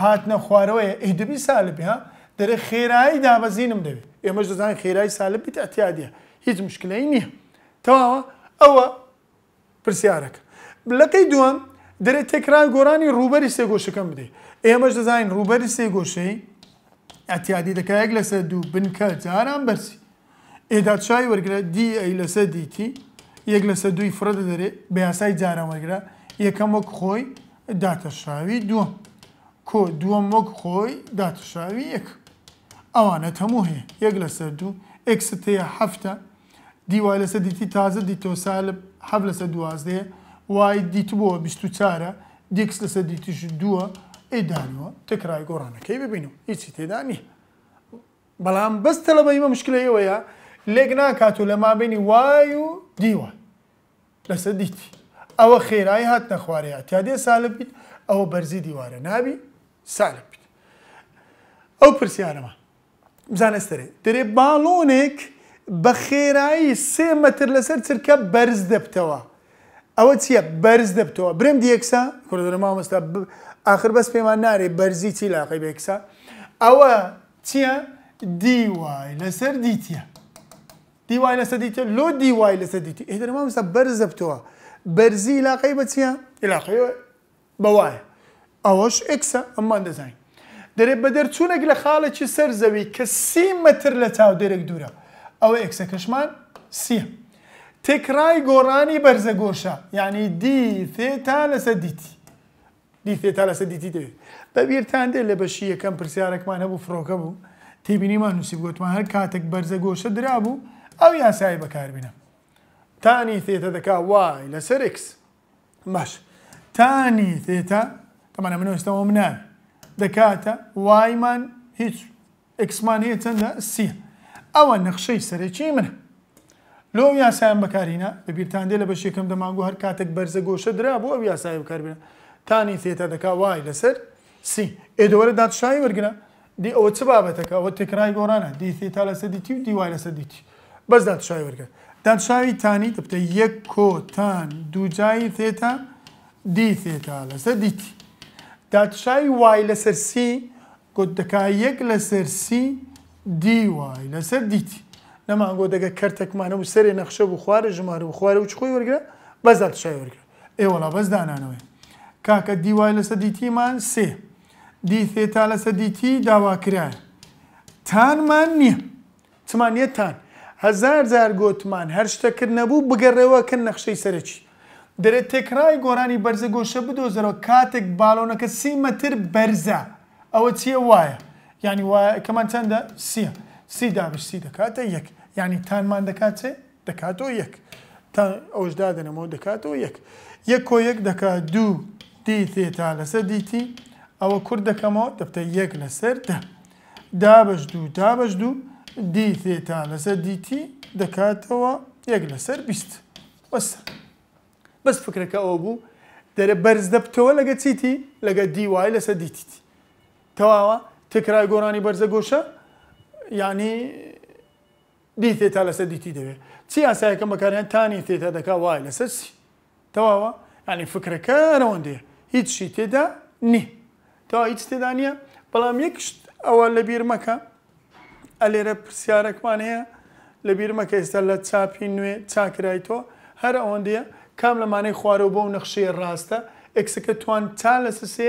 هات نەخوارەوەی ئیدبی سالبی ها دەرە خێرایی دابەزینم دەوێت ئێمەش دەزانین خێرای سالب بیت ئەتیادە هیچ مشکلەی نییە تەواوە ئەوە پرسیارەکە لەقەی دووەم دەرێت تێکرای گۆرانی ڕوبەری سێگۆشەکەم بدەیت ئێمەش دەزانین ڕوبەری سێگۆشەی ئەتیادی دەکایەک لەسەر دوو بنکە جاران بەرسی ئێدادشای وەرگرە دی ئەی لەسەر دیتی یەک لەسەر دوی فرەدە دەرێت بە یاسای جاران وەرگرە یەکەم وەک خۆی داتەشاوی دووەم کۆ دووەم وەک خۆی داتەشاوی یەک ئەوانەت هەموو هەیە یەک لە سەر دوو ئکست هەیە هەفتە دیوای لەسەر دیتی تازە دیتۆ سالب حەب لەسەر دوازدەیە وای دیتبووە بیست و چارە دیکس لەسەر دیتیش دووە ئێدانەوە تکرای گۆڕانەکەی ببینم هیچی تێدا نیە بەڵام بەستە لە بەیمە مشکلە ئێوەیە لێک ناکات و لە مابینی وای و دیوە لەسەر دیتی ئەوە خێرای هات نەخوارەیە تا دێ سالب بیت ئەوە بەرزی دیوارە نابی سالب بیت ئەو پرسیارەمە زانستێ دەرێ باڵۆنێک بە خێرایی سێ مەتر لەسەر چرکە بەرز دەبتەوە ئەوە چییە بەرز دەبتەوە برم دیەکسا کوردەر مامۆستا آخر بەس پێمان نارێ بەرزی چی لاقی بێکسا ئەوە چییە دیوای لەسەر دیتیە دیوای لەسەر دیتە لۆ دیوای لەسەر دیتی ئێدەر مامۆستا بەرز دەبتەوە بەرزی لاقی بە چییە علاقی بەوایە ئەوەش ئکسە ئەممان دەزانین دەرێ بە دەرچوونێک لە خاڵێکی سەرزەوی کە سی مەتر لە چاودێرێک دوورە ئەوە ئەکسەکەشمان سیە. تێکرای گۆڕانی بەرزەگۆشە یعنی دی تێتا لەسە دیتی دی تێتا لەسە دیتی دەوێت بەبییران دێت لە بەشی یەکەم پرسیارێکمان هەبوو فڕۆکە بوو تێبینیمان نووسی گوتمان هەر کاتێک بەرزەگۆشە درابوو ئەو یاسایی بەکاربینە تانی تێتە دەکا وای لەسەر ئکس باش تانی تێتا تەمانە منۆستەوە منان دەکاتە وایمان هیچ ئەکسمان هەیە چەندە سیە ئەوە نەخشەی سەرەکی منە لۆ یاسایان بەکارینە بە بیرتاندێ لە بەشێکم دەماگو هەر کاتێک بەرزە گۆشە درا بۆ ئەو یاسای بکاربێنە تانی تێتە دەکا وای لەسەر سی ئێدەوەرە دادشایی وەرگە دی ئەوە چ بابەتەکە ئەوە تێکرای گۆرانە دی تێتا لەسەر دیتی و دیوای لەسەر دیتی بەس دادشای وەرگە دادشاوی تانی دەبتە یەک کۆتان دووجایی تێتا دی تێتا لەسەر دیتی دادشای وای لەسەر سی گوت دەکا یەک لەسەر سی دی وای لەسەر دیتی نەمان گۆ دەگە کەرتەکمانە و سەرێ نەخشە بوو خوارە ژمارە و خوارە و چخۆی وەرگە بەز دادشای وەرگە ئێوەڵا بەس دانانەوەی کاکە دیوای لەسەر دیتیمان سێ دی تێتا لەسەر دیتی داواکرای تانمان نییە چمان نیە تان هزار زار گوتمان هەر شتەکرد نەبوو بگەڕێەوە کە نەخشەی سەرەکی دەرێت تێکرای گۆرانی بەرزە گۆشە بدۆزەرەوە کاتێک باڵۆنەکە سیمەتر بەرزە ئەوە چیە وایە ینی کەمان چەندە سیە سی دابش سی دەکاتە یەک ینی تانمان دەکات چێ دەکاتەوە یەک تا ئەوش دادنەوە دەکاتەوە یەک یەک کۆ یەک دەکات دوو دی تێتا لەسەر دیتی ئەوە کورد دەکەمەوە دەبتە یەک لەسەر دە دابش دوو دابش دوو دی تێتا لەسەر دیتی دەکاتەوە یەک لەسەر بیست وەسەر بەس فکرەکە ئەوە بوو دەرە بەرز دەبتەوە لەگە چیتی لەگە دیوای لەسە دیتیتی تەواوە تکرای گۆرانی بەرزە گۆشە ینی دیتێتا لەسەر دیتی دەوێت چی ئاسایەکەم بەکاریان تانی تێتا دەکا وای لەسەر چی تەواوە ینی فکرەکە ڕەوەندەیە هیچشی تێدا نی تا هیچ تێدا نییە بەڵام یەکشت ئەوە لە بیرمەکە ئەلێرە پرسیارەکمان هەیە لە بیرمەکە ئێستا لە چاپی نوێ چاکرای تۆ هەر ئەوەندەیە کام لەمانەی خوارەوە بۆ نەخشەیە ڕاستە ئەکسەکە توان تا لەسە سێ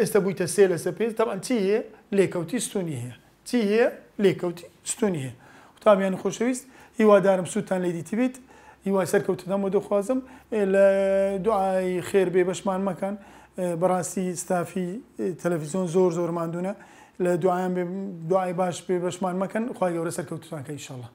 ئێستا بوویتە سێ لەسە پێ تەبان چی هەیە لێکەوتی ستونی هەیە چی هەیە لێکەوتی ستونی هەیە وتامیان خۆشەویست هیوادارم سووتان لێ دیتیبیت هیوای سەرکەوتدام و دەخوازم لە دوعای خێر بێ بەشمان مەکان بەڕاستی ستافی تەلەڤیزیۆن زۆر زۆر مادونە لە دوایان دوای باش پێ بەشمان مەکەن خخوای گەورە سەرکەوتتان کە ئیشەڵە